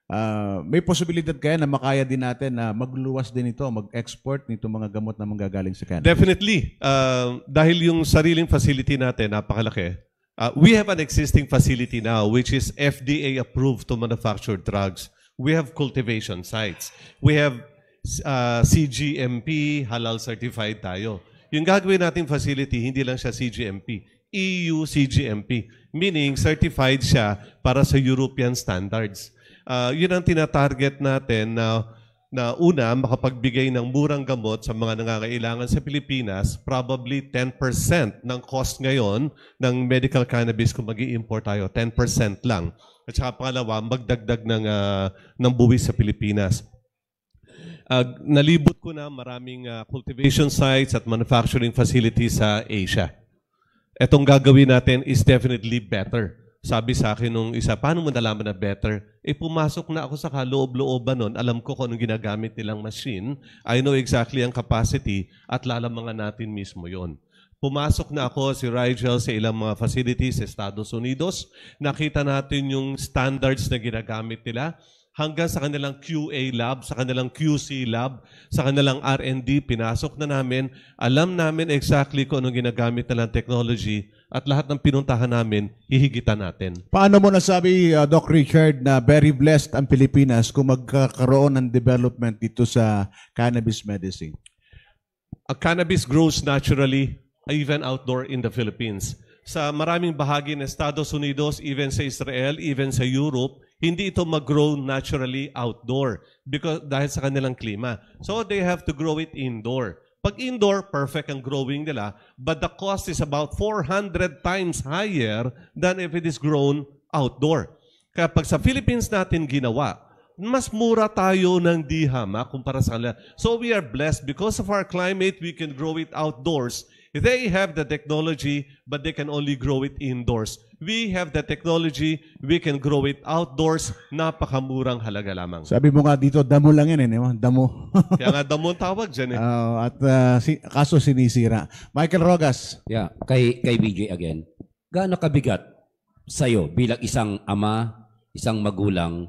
uh, may posibilidad kaya na makaya din natin na magluwas din ito, mag-export nito mga gamot na manggagaling sa cannabis? Definitely. Uh, dahil yung sariling facility natin, napakalaki Uh, we have an existing facility now which is FDA approved to manufacture drugs. We have cultivation sites. We have uh, CGMP, halal certified tayo. Yung gagawin nating facility, hindi lang siya CGMP. EU CGMP, meaning certified siya para sa European standards. Uh, yun ang tinatarget natin na uh, na una, makapagbigay ng murang gamot sa mga nangangailangan sa Pilipinas, probably 10% ng cost ngayon ng medical cannabis kung mag import tayo, 10% lang. At saka pangalawa, magdagdag ng, uh, ng buwis sa Pilipinas. Uh, nalibot ko na maraming uh, cultivation sites at manufacturing facilities sa Asia. Itong gagawin natin is definitely better sabi sa akin nung isa, paano mo nalaman na better? Eh pumasok na ako sa kaloob-looban nun, alam ko kung anong ginagamit nilang machine, I know exactly ang capacity at lalamangan natin mismo yon. Pumasok na ako si Rigel sa ilang mga facilities sa Estados Unidos. Nakita natin yung standards na ginagamit nila hanggang sa kanilang QA lab, sa kanilang QC lab, sa kanilang R&D, pinasok na namin. Alam namin exactly kung anong ginagamit nilang technology at lahat ng pinuntahan namin, hihigitan natin. Paano mo nasabi, uh, Doc Richard, na very blessed ang Pilipinas kung magkakaroon ng development dito sa cannabis medicine? A cannabis grows naturally even outdoor in the Philippines. Sa maraming bahagi ng Estados Unidos, even sa Israel, even sa Europe, hindi ito mag-grow naturally outdoor because dahil sa kanilang klima. So they have to grow it indoor. Pag indoor, perfect ang growing nila, but the cost is about 400 times higher than if it is grown outdoor. Kaya pag sa Philippines natin ginawa, mas mura tayo ng dihama kumpara sa kanila. So we are blessed because of our climate, we can grow it outdoors They have the technology, but they can only grow it indoors. We have the technology, we can grow it outdoors. Napakamurang halaga lamang. Sabi mo nga dito, damo lang yan eh. Damo. Kaya nga damo ang tawag dyan eh. Uh, at uh, si, kaso sinisira. Michael Rogas. Yeah, kay, kay BJ again. Gaano kabigat sa'yo bilang isang ama, isang magulang,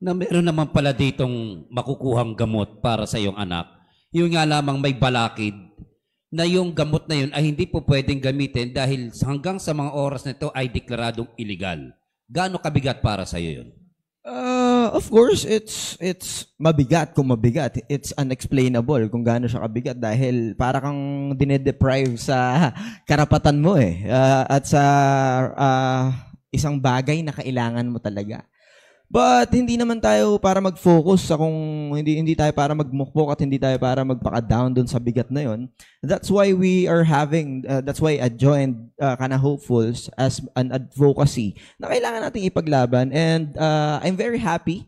na meron naman pala ditong makukuhang gamot para sa iyong anak. Yun nga lamang may balakid na yung gamot na yun ay hindi po pwedeng gamitin dahil hanggang sa mga oras na ito ay deklaradong illegal. Gaano kabigat para sa iyo yun? Uh, of course, it's it's mabigat kung mabigat. It's unexplainable kung gaano siya kabigat dahil para kang dinedeprive sa karapatan mo eh. Uh, at sa uh, isang bagay na kailangan mo talaga. But hindi naman tayo para mag-focus sa kung hindi hindi tayo para magmukmok at hindi tayo para magpaka-down doon sa bigat na 'yon. That's why we are having uh, that's why I joined uh, Kana Hopefuls as an advocacy na kailangan nating ipaglaban and uh, I'm very happy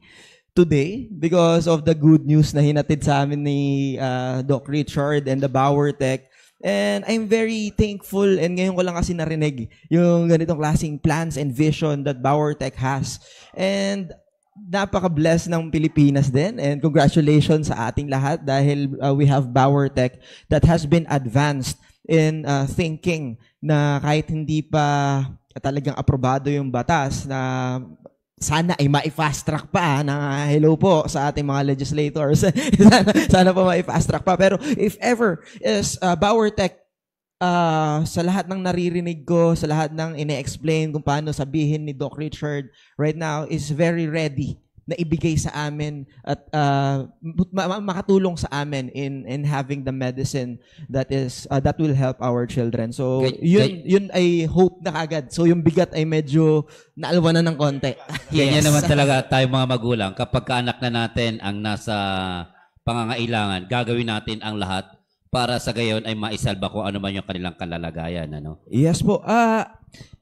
today because of the good news na hinatid sa amin ni uh, Doc Richard and the Bauer Tech And I'm very thankful and ngayon ko lang kasi narinig yung ganitong klaseng plans and vision that Bauer Tech has. And napaka-blessed ng Pilipinas din and congratulations sa ating lahat dahil uh, we have Bauer Tech that has been advanced in uh, thinking na kahit hindi pa talagang aprobado yung batas na sana ay eh, ma-fast track pa ah, na hello po sa ating mga legislators. sana, sana po ma-fast track pa. Pero if ever is uh, Bauer Tech uh, sa lahat ng naririnig ko, sa lahat ng ine-explain kung paano sabihin ni Doc Richard right now is very ready na ibigay sa amin at uh, makatulong sa amin in in having the medicine that is uh, that will help our children. So kay, yun kay, yun ay hope na kagad. So yung bigat ay medyo naalwa na ng konti. yes. Yan naman talaga tayo mga magulang kapag anak na natin ang nasa pangangailangan, gagawin natin ang lahat para sa gayon ay maisalba kung ano man yung kanilang kalalagayan. Ano? Yes po. Uh,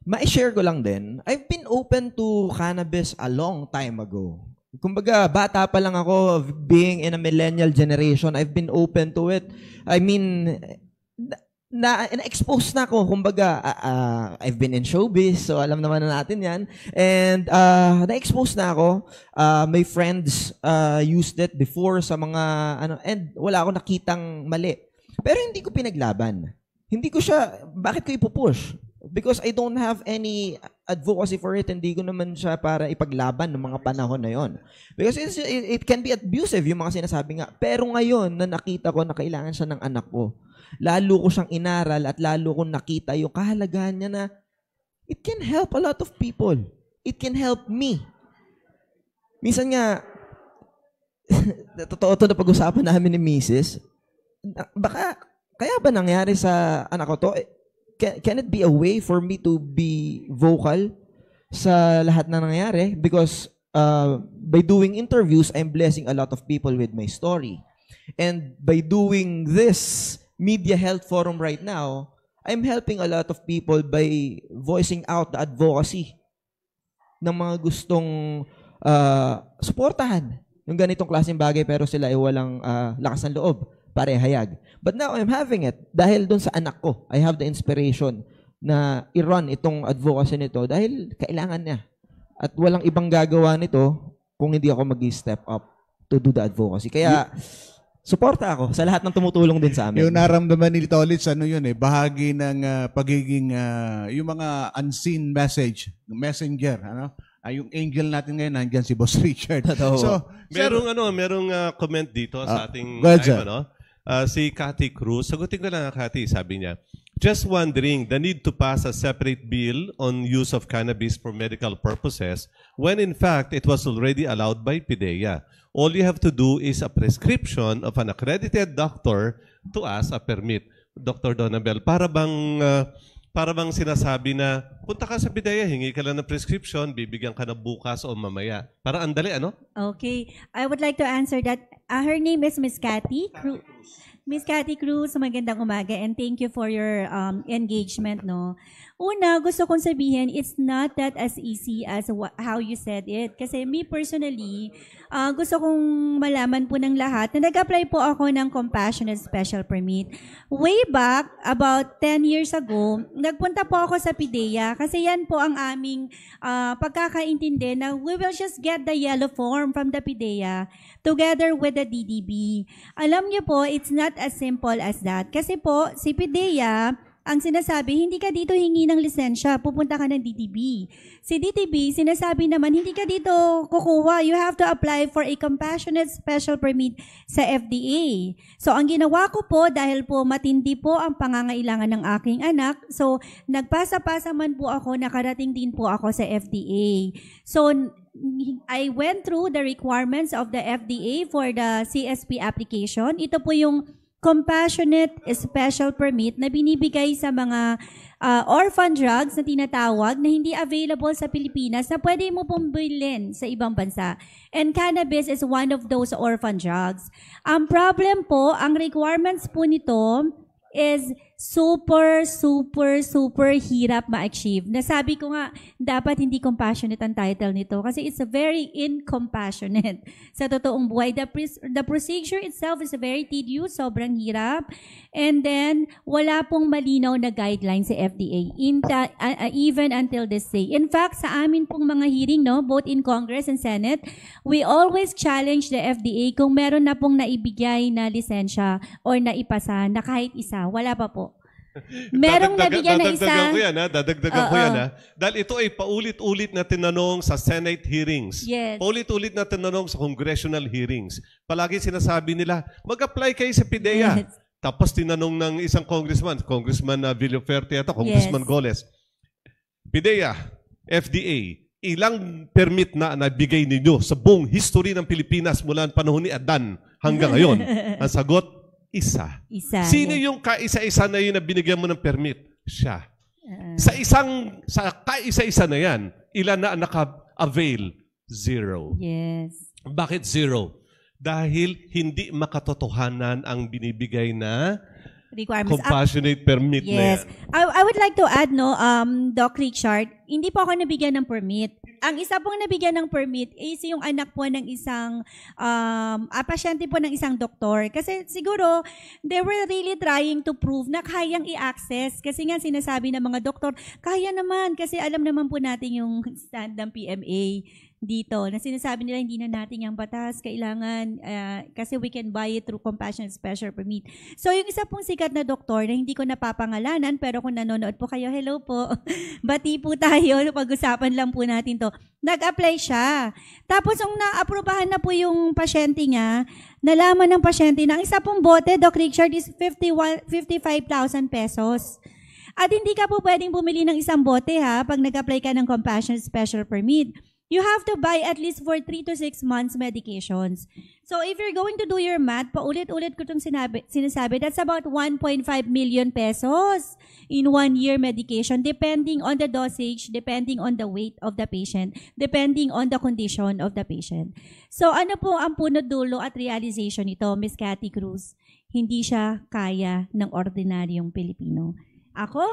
ma-share ko lang din, I've been open to cannabis a long time ago. Kumbaga, bata pa lang ako, being in a millennial generation, I've been open to it. I mean, na, na-expose na ako. Kumbaga, uh, uh, I've been in showbiz, so alam naman na natin yan. And uh, na-expose na ako. Uh, my friends uh, used it before sa mga, ano, and wala akong nakitang mali. Pero hindi ko pinaglaban. Hindi ko siya, bakit ko ipupush? Because I don't have any advocacy for it, hindi ko naman siya para ipaglaban ng mga panahon na yon. Because it's, it, can be abusive yung mga sinasabi nga. Pero ngayon, na nakita ko na kailangan siya ng anak ko, lalo ko siyang inaral at lalo ko nakita yung kahalagahan niya na it can help a lot of people. It can help me. Minsan nga, totoo to na pag-usapan namin ni Mrs. Baka, kaya ba nangyari sa anak ko to? Eh, can, can it be a way for me to be vocal sa lahat na nangyayari Because uh, by doing interviews, I'm blessing a lot of people with my story. And by doing this media health forum right now, I'm helping a lot of people by voicing out the advocacy ng mga gustong uh, suportahan ng ganitong klaseng bagay pero sila ay walang uh, lakas ng loob parehayag. But now I'm having it dahil doon sa anak ko. I have the inspiration na i-run itong advocacy nito dahil kailangan niya. At walang ibang gagawa nito kung hindi ako mag step up to do the advocacy. Kaya, suporta ako sa lahat ng tumutulong din sa amin. Yung naramdaman ni Tolitz, ano yun eh, bahagi ng uh, pagiging, uh, yung mga unseen message, messenger, ano? Uh, yung angel natin ngayon, nandiyan si Boss Richard. Totoo. So, merong, ano, sir, ano, merong uh, comment dito uh, sa ating God, live, ano? uh, si Cathy Cruz. Sagutin ko lang ang ah, Cathy, sabi niya. Just wondering, the need to pass a separate bill on use of cannabis for medical purposes when in fact it was already allowed by PIDEA. All you have to do is a prescription of an accredited doctor to ask a permit. Dr. Donabel, para bang uh, para bang sinasabi na, punta ka sa Bidaya, hingi ka lang ng prescription, bibigyan ka na bukas o mamaya. Para ang dali, ano? Okay. I would like to answer that. Uh, her name is Miss Cathy Cruz. Miss Cathy Cruz, magandang umaga and thank you for your um, engagement. No? Una, gusto kong sabihin, it's not that as easy as how you said it. Kasi me personally, uh, gusto kong malaman po ng lahat na nag-apply po ako ng Compassionate Special Permit. Way back, about 10 years ago, nagpunta po ako sa PIDEA kasi yan po ang aming uh, pagkakaintindi na we will just get the yellow form from the PIDEA together with the DDB. Alam niyo po, it's not as simple as that. Kasi po, si PIDEA, ang sinasabi, hindi ka dito hingi ng lisensya, pupunta ka ng DTB. Si DTB, sinasabi naman, hindi ka dito kukuha, you have to apply for a compassionate special permit sa FDA. So, ang ginawa ko po, dahil po matindi po ang pangangailangan ng aking anak, so, nagpasa-pasa man po ako, nakarating din po ako sa FDA. So, I went through the requirements of the FDA for the CSP application. Ito po yung compassionate special permit na binibigay sa mga uh, orphan drugs na tinatawag na hindi available sa Pilipinas na pwede mo pong bilhin sa ibang bansa. And cannabis is one of those orphan drugs. Ang problem po, ang requirements po nito is super, super, super hirap ma-achieve. Nasabi ko nga, dapat hindi compassionate ang title nito kasi it's a very incompassionate sa totoong buhay. The, pre- the procedure itself is a very tedious, sobrang hirap. And then, wala pong malinaw na guideline sa FDA, in ta- uh, uh, even until this day. In fact, sa amin pong mga hearing, no, both in Congress and Senate, we always challenge the FDA kung meron na pong naibigay na lisensya or naipasa na kahit isa. Wala pa po. Merong nabigyan na isa. Dadagdagan ko yan, ha? Dadagdagan ko yan, ha? Dahil ito ay paulit-ulit na tinanong sa Senate hearings. Yes. Paulit-ulit na tinanong sa congressional hearings. Palagi sinasabi nila, mag-apply kayo sa PDEA. Yes. Tapos tinanong ng isang congressman, Congressman uh, Villaferte ata, Congressman yes. Goles, PDEA, FDA, ilang permit na nabigay ninyo sa buong history ng Pilipinas mula ang panahon ni Adan hanggang ngayon? ang sagot, isa. isa Sino yung kaisa-isa na yun na binigyan mo ng permit? Siya. Uh, sa isang, sa kaisa-isa na yan, ilan na naka-avail? Zero. Yes. Bakit zero? Dahil hindi makatotohanan ang binibigay na requirements. Compassionate uh, permit yes. na yan. I, I would like to add, no, um, Doc Richard, hindi po ako nabigyan ng permit. Ang isa pong nabigyan ng permit is yung anak po ng isang um, ah, pasyente po ng isang doktor. Kasi siguro, they were really trying to prove na kayang i-access. Kasi nga sinasabi ng mga doktor, kaya naman kasi alam naman po natin yung stand ng PMA dito na sinasabi nila hindi na natin yung batas, kailangan, uh, kasi we can buy it through compassion special permit. So, yung isa pong sikat na doktor na hindi ko napapangalanan, pero kung nanonood po kayo, hello po, bati po tayo, pag-usapan lang po natin to. Nag-apply siya. Tapos, nung naaprobahan na po yung pasyente niya, nalaman ng pasyente na ang isa pong bote, Doc Richard, is 51, 55,000 pesos. At hindi ka po pwedeng bumili ng isang bote ha pag nag-apply ka ng compassion special permit you have to buy at least for 3 to 6 months medications. So if you're going to do your math, paulit-ulit ko itong sinabi, sinasabi, that's about 1.5 million pesos in one year medication, depending on the dosage, depending on the weight of the patient, depending on the condition of the patient. So ano po ang punot dulo at realization nito, Miss Cathy Cruz? Hindi siya kaya ng ordinaryong Pilipino. Ako,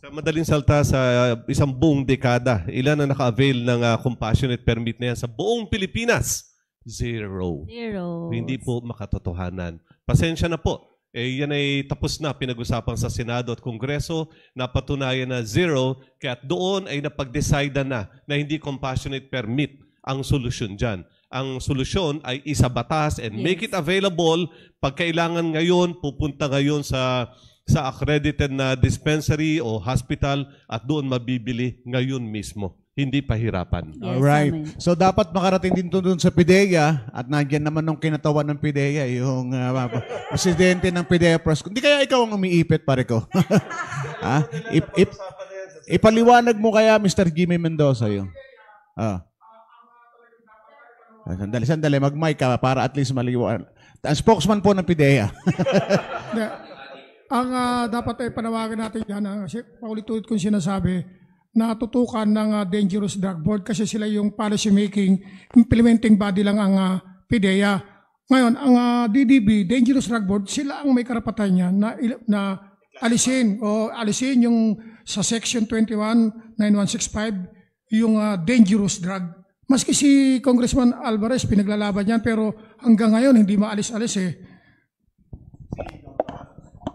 Sa madaling salta sa isang buong dekada, ilan ang naka-avail ng uh, compassionate permit na yan sa buong Pilipinas? Zero. Zero. Hindi po makatotohanan. Pasensya na po. Eh, yan ay tapos na pinag-usapan sa Senado at Kongreso. Napatunayan na zero. Kaya doon ay napag-decide na na hindi compassionate permit ang solusyon dyan. Ang solusyon ay isa batas and yes. make it available. Pag kailangan ngayon, pupunta ngayon sa sa accredited na dispensary o hospital at doon mabibili ngayon mismo. Hindi pahirapan. Yes, right. Amen. So dapat makarating din doon sa PIDEA at nandiyan naman nung kinatawan ng PIDEA, yung uh, presidente ng PIDEA Press. Hindi kaya ikaw ang umiipit, pare ko. ha? Ah, ip, ip, ipaliwanag mo kaya Mr. Jimmy Mendoza yung. Ah. Oh. Sandali, sandali. Mag-mic ka para at least maliwanag. spokesman po ng PIDEA. ang uh, dapat ay panawagan natin dyan, uh, paulit-ulit kong sinasabi, na tutukan ng uh, Dangerous Drug Board kasi sila yung policy making, implementing body lang ang uh, PDEA. Ngayon, ang uh, DDB, Dangerous Drug Board, sila ang may karapatan niya na, na alisin o alisin yung sa section 21, 9165, yung uh, dangerous drug. Maski si Congressman Alvarez, pinaglalaban yan, pero hanggang ngayon hindi maalis-alis eh.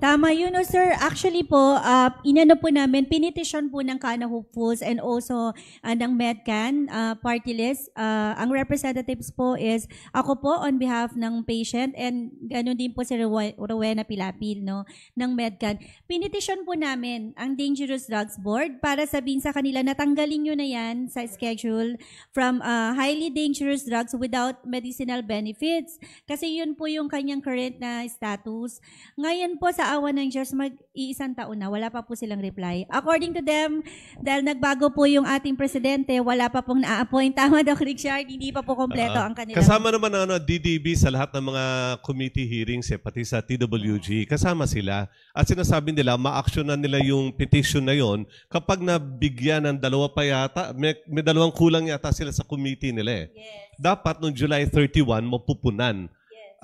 Tama yun, no, sir. Actually po, uh, inano po namin, pinitisyon po ng Kana Hopefuls and also uh, ng MedCan uh, party list. Uh, ang representatives po is ako po on behalf ng patient and ganun din po si Rowena Pilapil no, ng MedCan. Pinitisyon po namin ang Dangerous Drugs Board para sabihin sa kanila na tanggalin nyo na yan sa schedule from uh, highly dangerous drugs without medicinal benefits. Kasi yun po yung kanyang current na status. Ngayon po sa sa awa ng Diyos, mag-iisang taon na, wala pa po silang reply. According to them, dahil nagbago po yung ating presidente, wala pa pong na-appoint. Tama daw, Richard, hindi pa po kompleto uh, ang kanila. Kasama naman ang ano, DDB sa lahat ng mga committee hearings, eh, pati sa TWG, kasama sila. At sinasabi nila, ma-action na nila yung petition na yon kapag nabigyan ng dalawa pa yata, may, may dalawang kulang yata sila sa committee nila eh. Yes. Dapat noong July 31, mapupunan.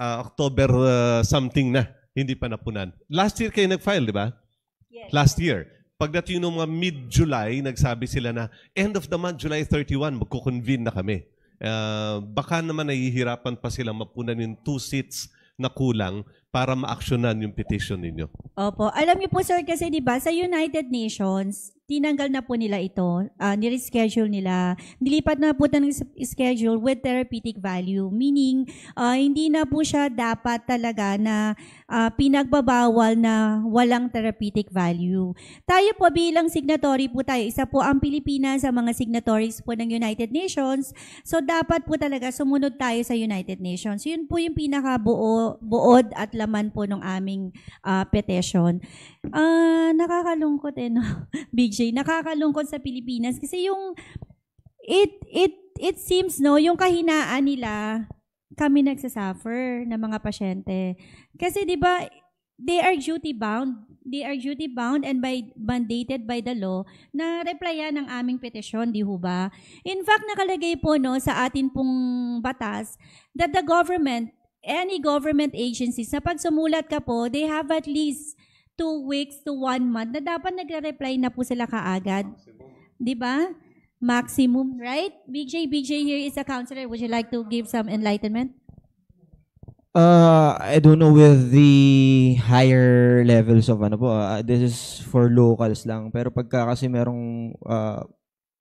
Uh, October uh, something na hindi pa napunan. Last year kayo nag-file, di ba? Yes. Last year. Pagdating ng mga mid-July, nagsabi sila na end of the month, July 31, magkukonvene na kami. Uh, baka naman nahihirapan pa sila mapunan yung two seats na kulang para ma yung petition ninyo. Opo. Alam niyo po sir kasi 'di ba sa United Nations tinanggal na po nila ito, uh, nireschedule nila. Nilipat na po ng schedule with therapeutic value, meaning uh, hindi na po siya dapat talaga na uh, pinagbabawal na walang therapeutic value. Tayo po bilang signatory po tayo, isa po ang Pilipinas sa mga signatories po ng United Nations, so dapat po talaga sumunod tayo sa United Nations. Yun po yung pinakabuo, buod at laman po ng aming uh, petition. Uh, nakakalungkot eh, no? Big nakakalungkot sa Pilipinas kasi yung it it it seems no, yung kahinaan nila kami nagsasuffer na mga pasyente. Kasi 'di ba they are duty bound, they are duty bound and by mandated by the law na replyan ng aming petisyon, di ho ba? In fact, nakalagay po no sa atin pong batas that the government any government agencies na pag sumulat ka po, they have at least two weeks to one month na dapat nagre-reply na po sila kaagad. Di ba? Maximum, right? BJ, BJ here is a counselor. Would you like to give some enlightenment? Uh, I don't know with the higher levels of ano po. Uh, this is for locals lang. Pero pagka kasi merong uh,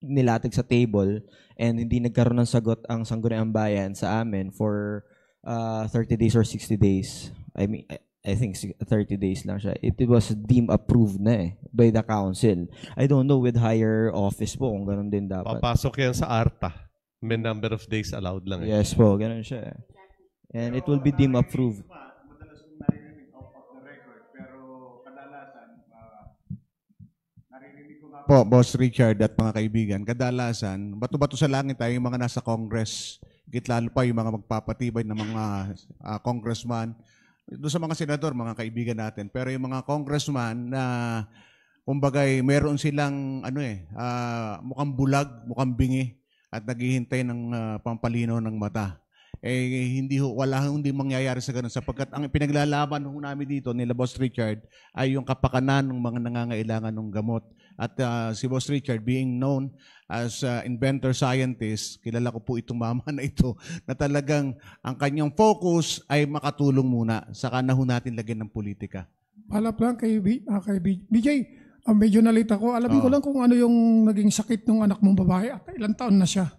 nilatag sa table and hindi nagkaroon ng sagot ang sangguniang bayan sa amin for uh, 30 days or 60 days. I mean, I think 30 days lang siya. It was deemed approved na eh by the council. I don't know with higher office po kung ganun din dapat. Papasok yan sa ARTA. May number of days allowed lang. Eh. Yes po, ganun siya. Eh. And it will be deemed approved. pero kadalasan, ah, ko Po, Boss Richard at mga kaibigan, kadalasan, bato-bato sa langit tayo yung mga nasa Congress, git lalo pa yung mga magpapatibay ng mga uh, congressman, doon sa mga senador, mga kaibigan natin, pero yung mga congressman na kumbagay mayroon silang ano eh, uh, mukhang bulag, mukhang bingi at naghihintay ng uh, pampalino ng mata. Eh hindi ho, wala hindi mangyayari sa ganun sapagkat ang pinaglalaban ho namin dito nila Boss Richard ay yung kapakanan ng mga nangangailangan ng gamot at uh, si Boss Richard being known as uh, inventor scientist, kilala ko po itong mama na ito, na talagang ang kanyang focus ay makatulong muna. Saka na ho natin lagyan ng politika. Pala lang kay, B, uh, kay B, BJ, uh, ah, medyo nalita ko. Alam Oo. ko lang kung ano yung naging sakit ng anak mong babae at ilang taon na siya.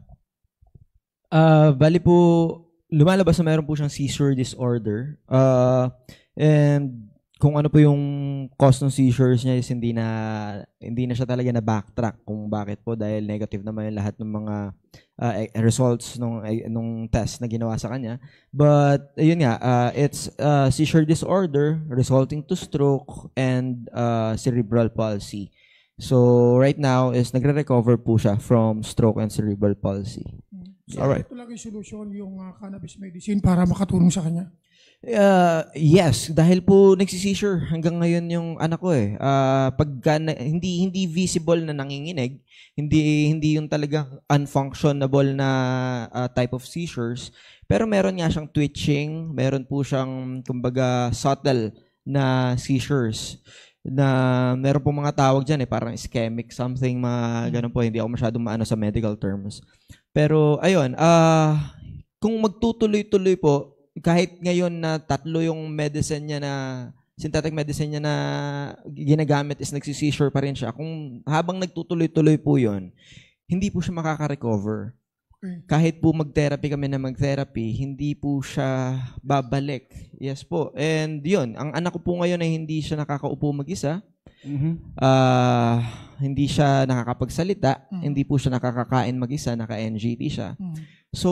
Uh, bali po, lumalabas na meron po siyang seizure disorder. Uh, and kung ano po yung cause ng seizures niya is hindi na hindi na siya talaga na backtrack kung bakit po dahil negative naman yung lahat ng mga uh, results nung nung test na ginawa sa kanya but ayun nga uh, it's uh, seizure disorder resulting to stroke and uh, cerebral palsy so right now is nagre-recover po siya from stroke and cerebral palsy So, All right. Ito lang yung solution yung uh, cannabis medicine para makatulong sa kanya. Uh, yes, dahil po nagsi-seizure hanggang ngayon yung anak ko eh. Uh, pagka na, hindi hindi visible na nanginginig, hindi hindi yung talagang unfunctionable na uh, type of seizures, pero meron nga siyang twitching, meron po siyang kumbaga subtle na seizures na meron po mga tawag dyan eh, parang ischemic something, mga ganun po, hindi ako masyadong maano sa medical terms. Pero ayun, ah uh, kung magtutuloy-tuloy po, kahit ngayon na tatlo yung medicine niya na synthetic medicine niya na ginagamit is nagsi-seizure pa rin siya. Kung habang nagtutuloy-tuloy po 'yon, hindi po siya makaka-recover. Mm. Kahit po mag-therapy kami na mag-therapy, hindi po siya babalik. Yes po. And 'yon, ang anak ko po ngayon ay hindi siya nakakaupo mag-isa. Mm-hmm. Uh, hindi siya nakakapagsalita, mm-hmm. hindi po siya nakakakain mag-isa, naka-NGT siya. Mm-hmm. So,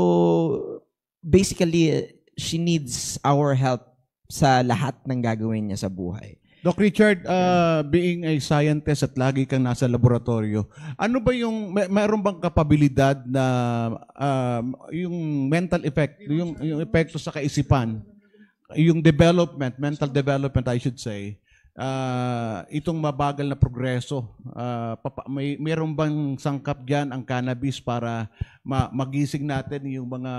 basically, she needs our help sa lahat ng gagawin niya sa buhay. Doc Richard, uh, being a scientist at lagi kang nasa laboratorio, ano ba yung, may, mayroon bang kapabilidad na uh, yung mental effect, yung, yung epekto sa kaisipan, yung development, mental development I should say, uh, itong mabagal na progreso? Uh, papa, may meron bang sangkap diyan ang cannabis para ma- magising natin yung mga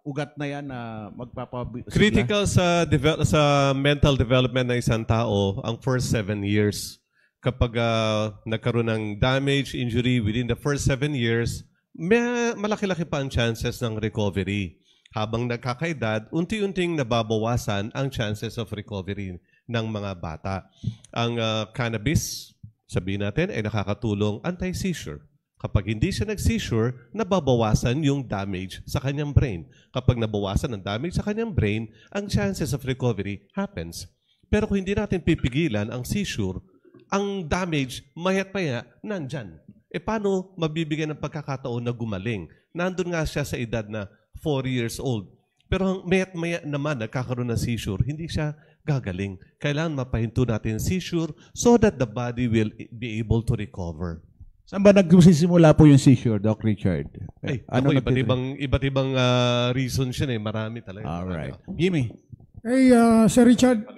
ugat na yan na magpapabisigla? Critical sa devel- sa mental development ng isang tao ang first seven years. Kapag uh, nagkaroon ng damage, injury within the first seven years, may malaki-laki pa ang chances ng recovery habang nagkakaedad, unti-unting nababawasan ang chances of recovery ng mga bata. Ang uh, cannabis, sabihin natin, ay nakakatulong anti-seizure. Kapag hindi siya nag-seizure, nababawasan yung damage sa kanyang brain. Kapag nabawasan ang damage sa kanyang brain, ang chances of recovery happens. Pero kung hindi natin pipigilan ang seizure, ang damage, mayat-maya, nandyan. E paano mabibigyan ng pagkakataon na gumaling? Nandun nga siya sa edad na 4 years old pero mayat maya naman nagkakaroon ng seizure, hindi siya gagaling. Kailangan mapahinto natin seizure so that the body will be able to recover. Saan ba nagsisimula po yung seizure, Doc Richard? Ay, ano ako, iba't ibang, iba't ibang uh, siya yun eh. Marami talaga. All ano? right. Jimmy. Hey, uh, Sir Richard.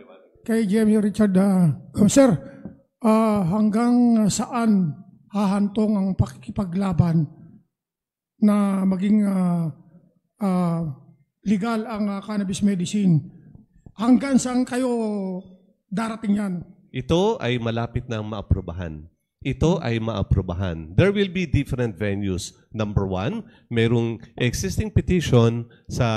Kay Jimmy Richard. Uh, oh, sir, uh, hanggang saan hahantong ang pakikipaglaban na maging uh, uh, legal ang uh, cannabis medicine. Hanggang saan kayo darating yan? Ito ay malapit na maaprubahan. Ito ay maaprubahan. There will be different venues. Number one, merong existing petition sa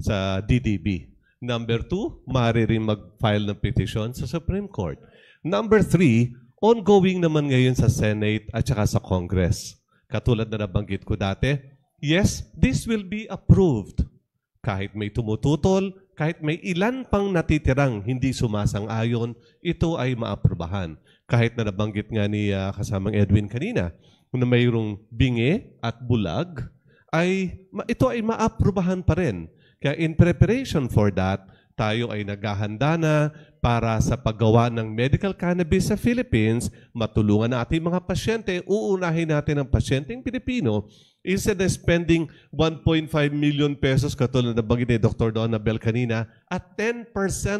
sa DDB. Number two, maaari rin mag-file ng petition sa Supreme Court. Number three, ongoing naman ngayon sa Senate at saka sa Congress. Katulad na nabanggit ko dati, Yes, this will be approved. Kahit may tumututol, kahit may ilan pang natitirang hindi sumasang-ayon, ito ay maaprobahan. Kahit na nabanggit nga ni uh, kasamang Edwin kanina, na mayroong bingi at bulag, ay ito ay maaprobahan pa rin. Kaya in preparation for that, tayo ay naghahanda na, para sa paggawa ng medical cannabis sa Philippines, matulungan natin mga pasyente. Uunahin natin ang pasyenteng Pilipino instead of spending 1.5 million pesos katulad na bagay ni Dr. Don Abel kanina at 10%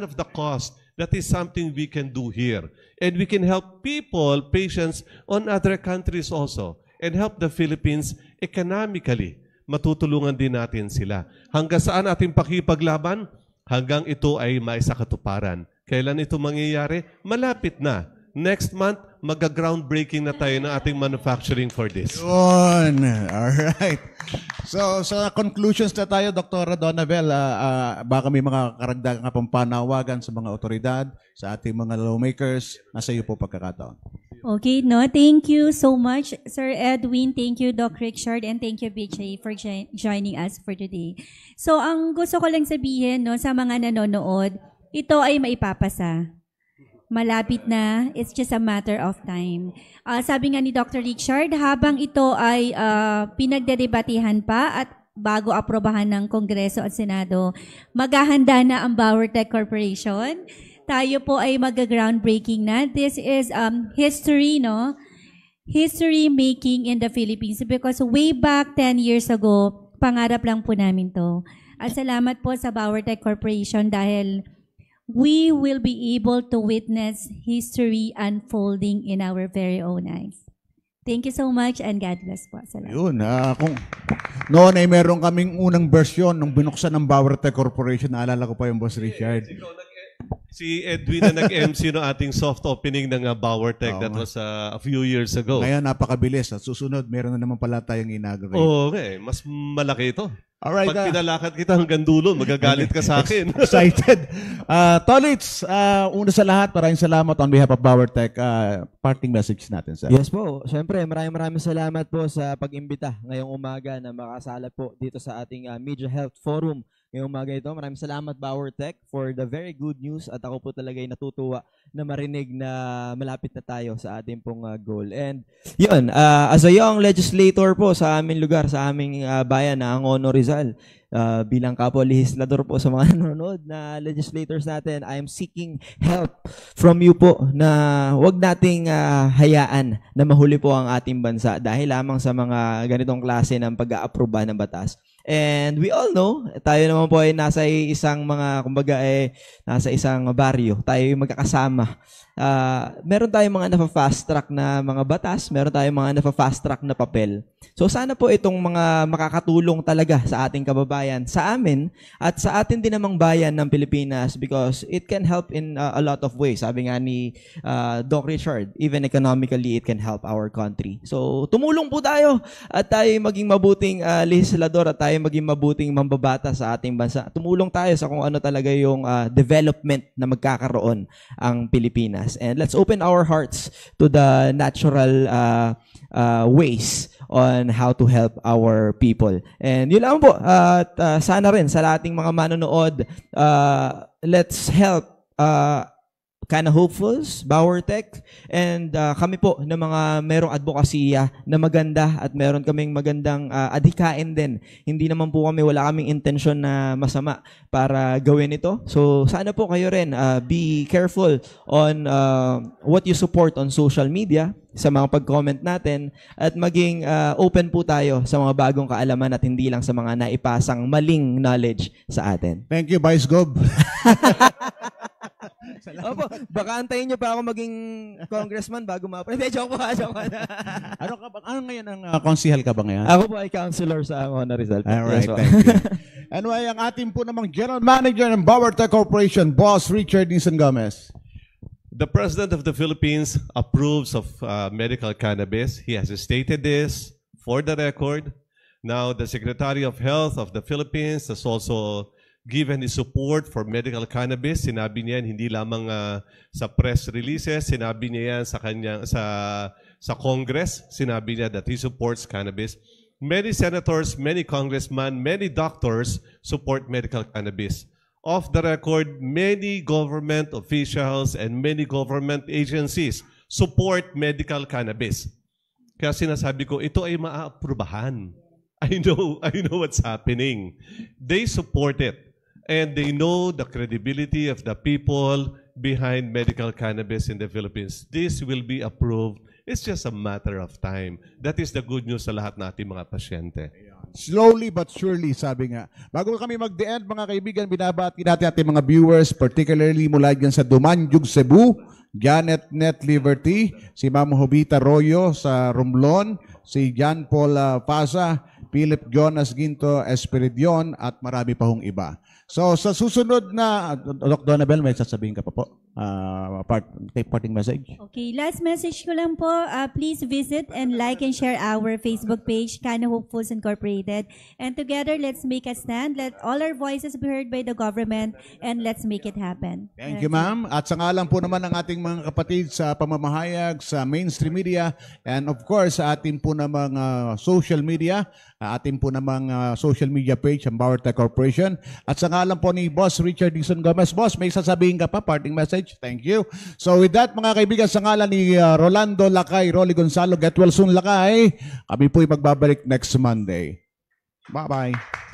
of the cost That is something we can do here. And we can help people, patients on other countries also and help the Philippines economically. Matutulungan din natin sila. Hanggang saan ating pakipaglaban? Hanggang ito ay maisakatuparan. Kailan ito mangyayari? Malapit na. Next month, magga-groundbreaking na tayo ng ating manufacturing for this. Yun. right. So, sa so conclusions na tayo, Dr. Donavel, uh, ah, uh, ah, baka may mga karagdagan pampanawagan sa mga otoridad, sa ating mga lawmakers. Nasa iyo po pagkakataon. Okay, no. Thank you so much, Sir Edwin. Thank you, Doc Richard. And thank you, BJ, for joining us for today. So, ang gusto ko lang sabihin no, sa mga nanonood, ito ay maipapasa. Malapit na. It's just a matter of time. Uh, sabi nga ni Dr. Richard, habang ito ay uh, pinagdedebatihan pa at bago aprobahan ng Kongreso at Senado, maghahanda na ang Bauer Tech Corporation. Tayo po ay mag-groundbreaking na. This is um, history, no? History making in the Philippines because way back 10 years ago, pangarap lang po namin to. At salamat po sa Bauer Tech Corporation dahil we will be able to witness history unfolding in our very own eyes. Thank you so much and God bless po. Salamat. Yun. ah, kung, noon ay meron kaming unang version nung binuksan ng Bauer Tech Corporation. Naalala ko pa yung boss Richard. Eh, eh, si, e- si Edwin na nag-MC ng ating soft opening ng uh, Bauer Tech. Oo. That was uh, a few years ago. Ngayon, napakabilis. At susunod, meron na naman pala tayong inaugurate. okay. Eh. Mas malaki ito. Alright, Pag uh, pinalakad kita hanggang dulo, magagalit ka sa akin. excited. Uh, ah, Tolits, uh, ah, una sa lahat, maraming salamat on behalf of Bauer Uh, parting message natin, sir. Yes po. Siyempre, maraming maraming salamat po sa pag-imbita ngayong umaga na makasala po dito sa ating uh, Media Health Forum ngayong umaga ito. Maraming salamat, Bauer for the very good news. At ako po talaga ay natutuwa na marinig na malapit na tayo sa ating pong uh, goal. And yun, uh, as a young legislator po sa aming lugar, sa aming uh, bayan na ang honor is Rizal. Uh, bilang kapwa legislador po sa mga nanonood na legislators natin, I am seeking help from you po na wag nating uh, hayaan na mahuli po ang ating bansa dahil lamang sa mga ganitong klase ng pag-aaproba ng batas. And we all know, tayo naman po ay nasa isang mga, kumbaga eh, nasa isang baryo. Tayo ay magkakasama uh, meron tayong mga nafa-fast track na mga batas, meron tayong mga nafa-fast track na papel. So sana po itong mga makakatulong talaga sa ating kababayan, sa amin at sa atin din namang bayan ng Pilipinas because it can help in uh, a lot of ways. Sabi nga ni uh, Doc Richard, even economically it can help our country. So tumulong po tayo at tayo maging mabuting uh, legislador at tayo maging mabuting mambabata sa ating bansa. Tumulong tayo sa kung ano talaga yung uh, development na magkakaroon ang Pilipinas. Pilipinas. And let's open our hearts to the natural uh, uh, ways on how to help our people. And yun lang po, at uh, sana rin sa ating mga manonood, uh, let's help uh, Kana Hopefuls, Bauer Tech, and uh, kami po ng mga merong advokasya na maganda at meron kaming magandang uh, adhikain din. Hindi naman po kami, wala kaming intention na masama para gawin ito. So sana po kayo rin, uh, be careful on uh, what you support on social media sa mga pag-comment natin at maging uh, open po tayo sa mga bagong kaalaman at hindi lang sa mga naipasang maling knowledge sa atin. Thank you, Vice Gob. Salamat. Opo, baka antayin niyo pa ako maging congressman bago ma-apply. Hindi, joke po ha, ah, joke po. ano ka ba? Ano ngayon ang uh, konsihal ka ba ngayon? Ako po ay counselor sa Angona Rizal. All right, yes, thank you. Anyway, ang ating po namang General Manager ng Bauer Tech Corporation, Boss Richard Nison Gomez. The President of the Philippines approves of uh, medical cannabis. He has stated this for the record. Now, the Secretary of Health of the Philippines has also given his support for medical cannabis. Sinabi niya yan hindi lamang uh, sa press releases, sinabi niya yan sa kanyang sa sa Congress, sinabi niya that he supports cannabis. Many senators, many congressmen, many doctors support medical cannabis. Off the record, many government officials and many government agencies support medical cannabis. Kaya sinasabi ko, ito ay maaaprubahan. I know, I know what's happening. They support it and they know the credibility of the people behind medical cannabis in the Philippines. This will be approved. It's just a matter of time. That is the good news sa lahat nating mga pasyente. Slowly but surely, sabi nga. Bago kami mag-end, de mga kaibigan, binabati natin ating mga viewers, particularly mula dyan sa Dumanjug, Cebu, Janet Net Liberty, si Ma'am Hobita Royo sa Romblon, si Jan Paul uh, Philip Jonas Ginto Espiridion, at marami pa hong iba. So, sa susunod na, Dr. Donabel, may sasabihin ka pa po uh, ah, part, parting message? Okay, last message ko lang po, uh, please visit and like and share our Facebook page, Kano Hopefuls Incorporated. And together, let's make a stand. Let all our voices be heard by the government and let's make it happen. Thank you, ma'am. At sa ngalan po naman ng ating mga kapatid sa pamamahayag, sa mainstream media, and of course, sa ating po namang uh, social media, uh, ating po namang uh, social media page, ang Bauer Tech Corporation. At sa ngalan po ni Boss Richard Dixon Gomez. Boss, may sasabihin ka pa, parting message? message. Thank you. So with that, mga kaibigan, sa ngalan ni uh, Rolando Lakay, Rolly Gonzalo, Get Well Soon Lakay, kami po'y magbabalik next Monday. Bye-bye.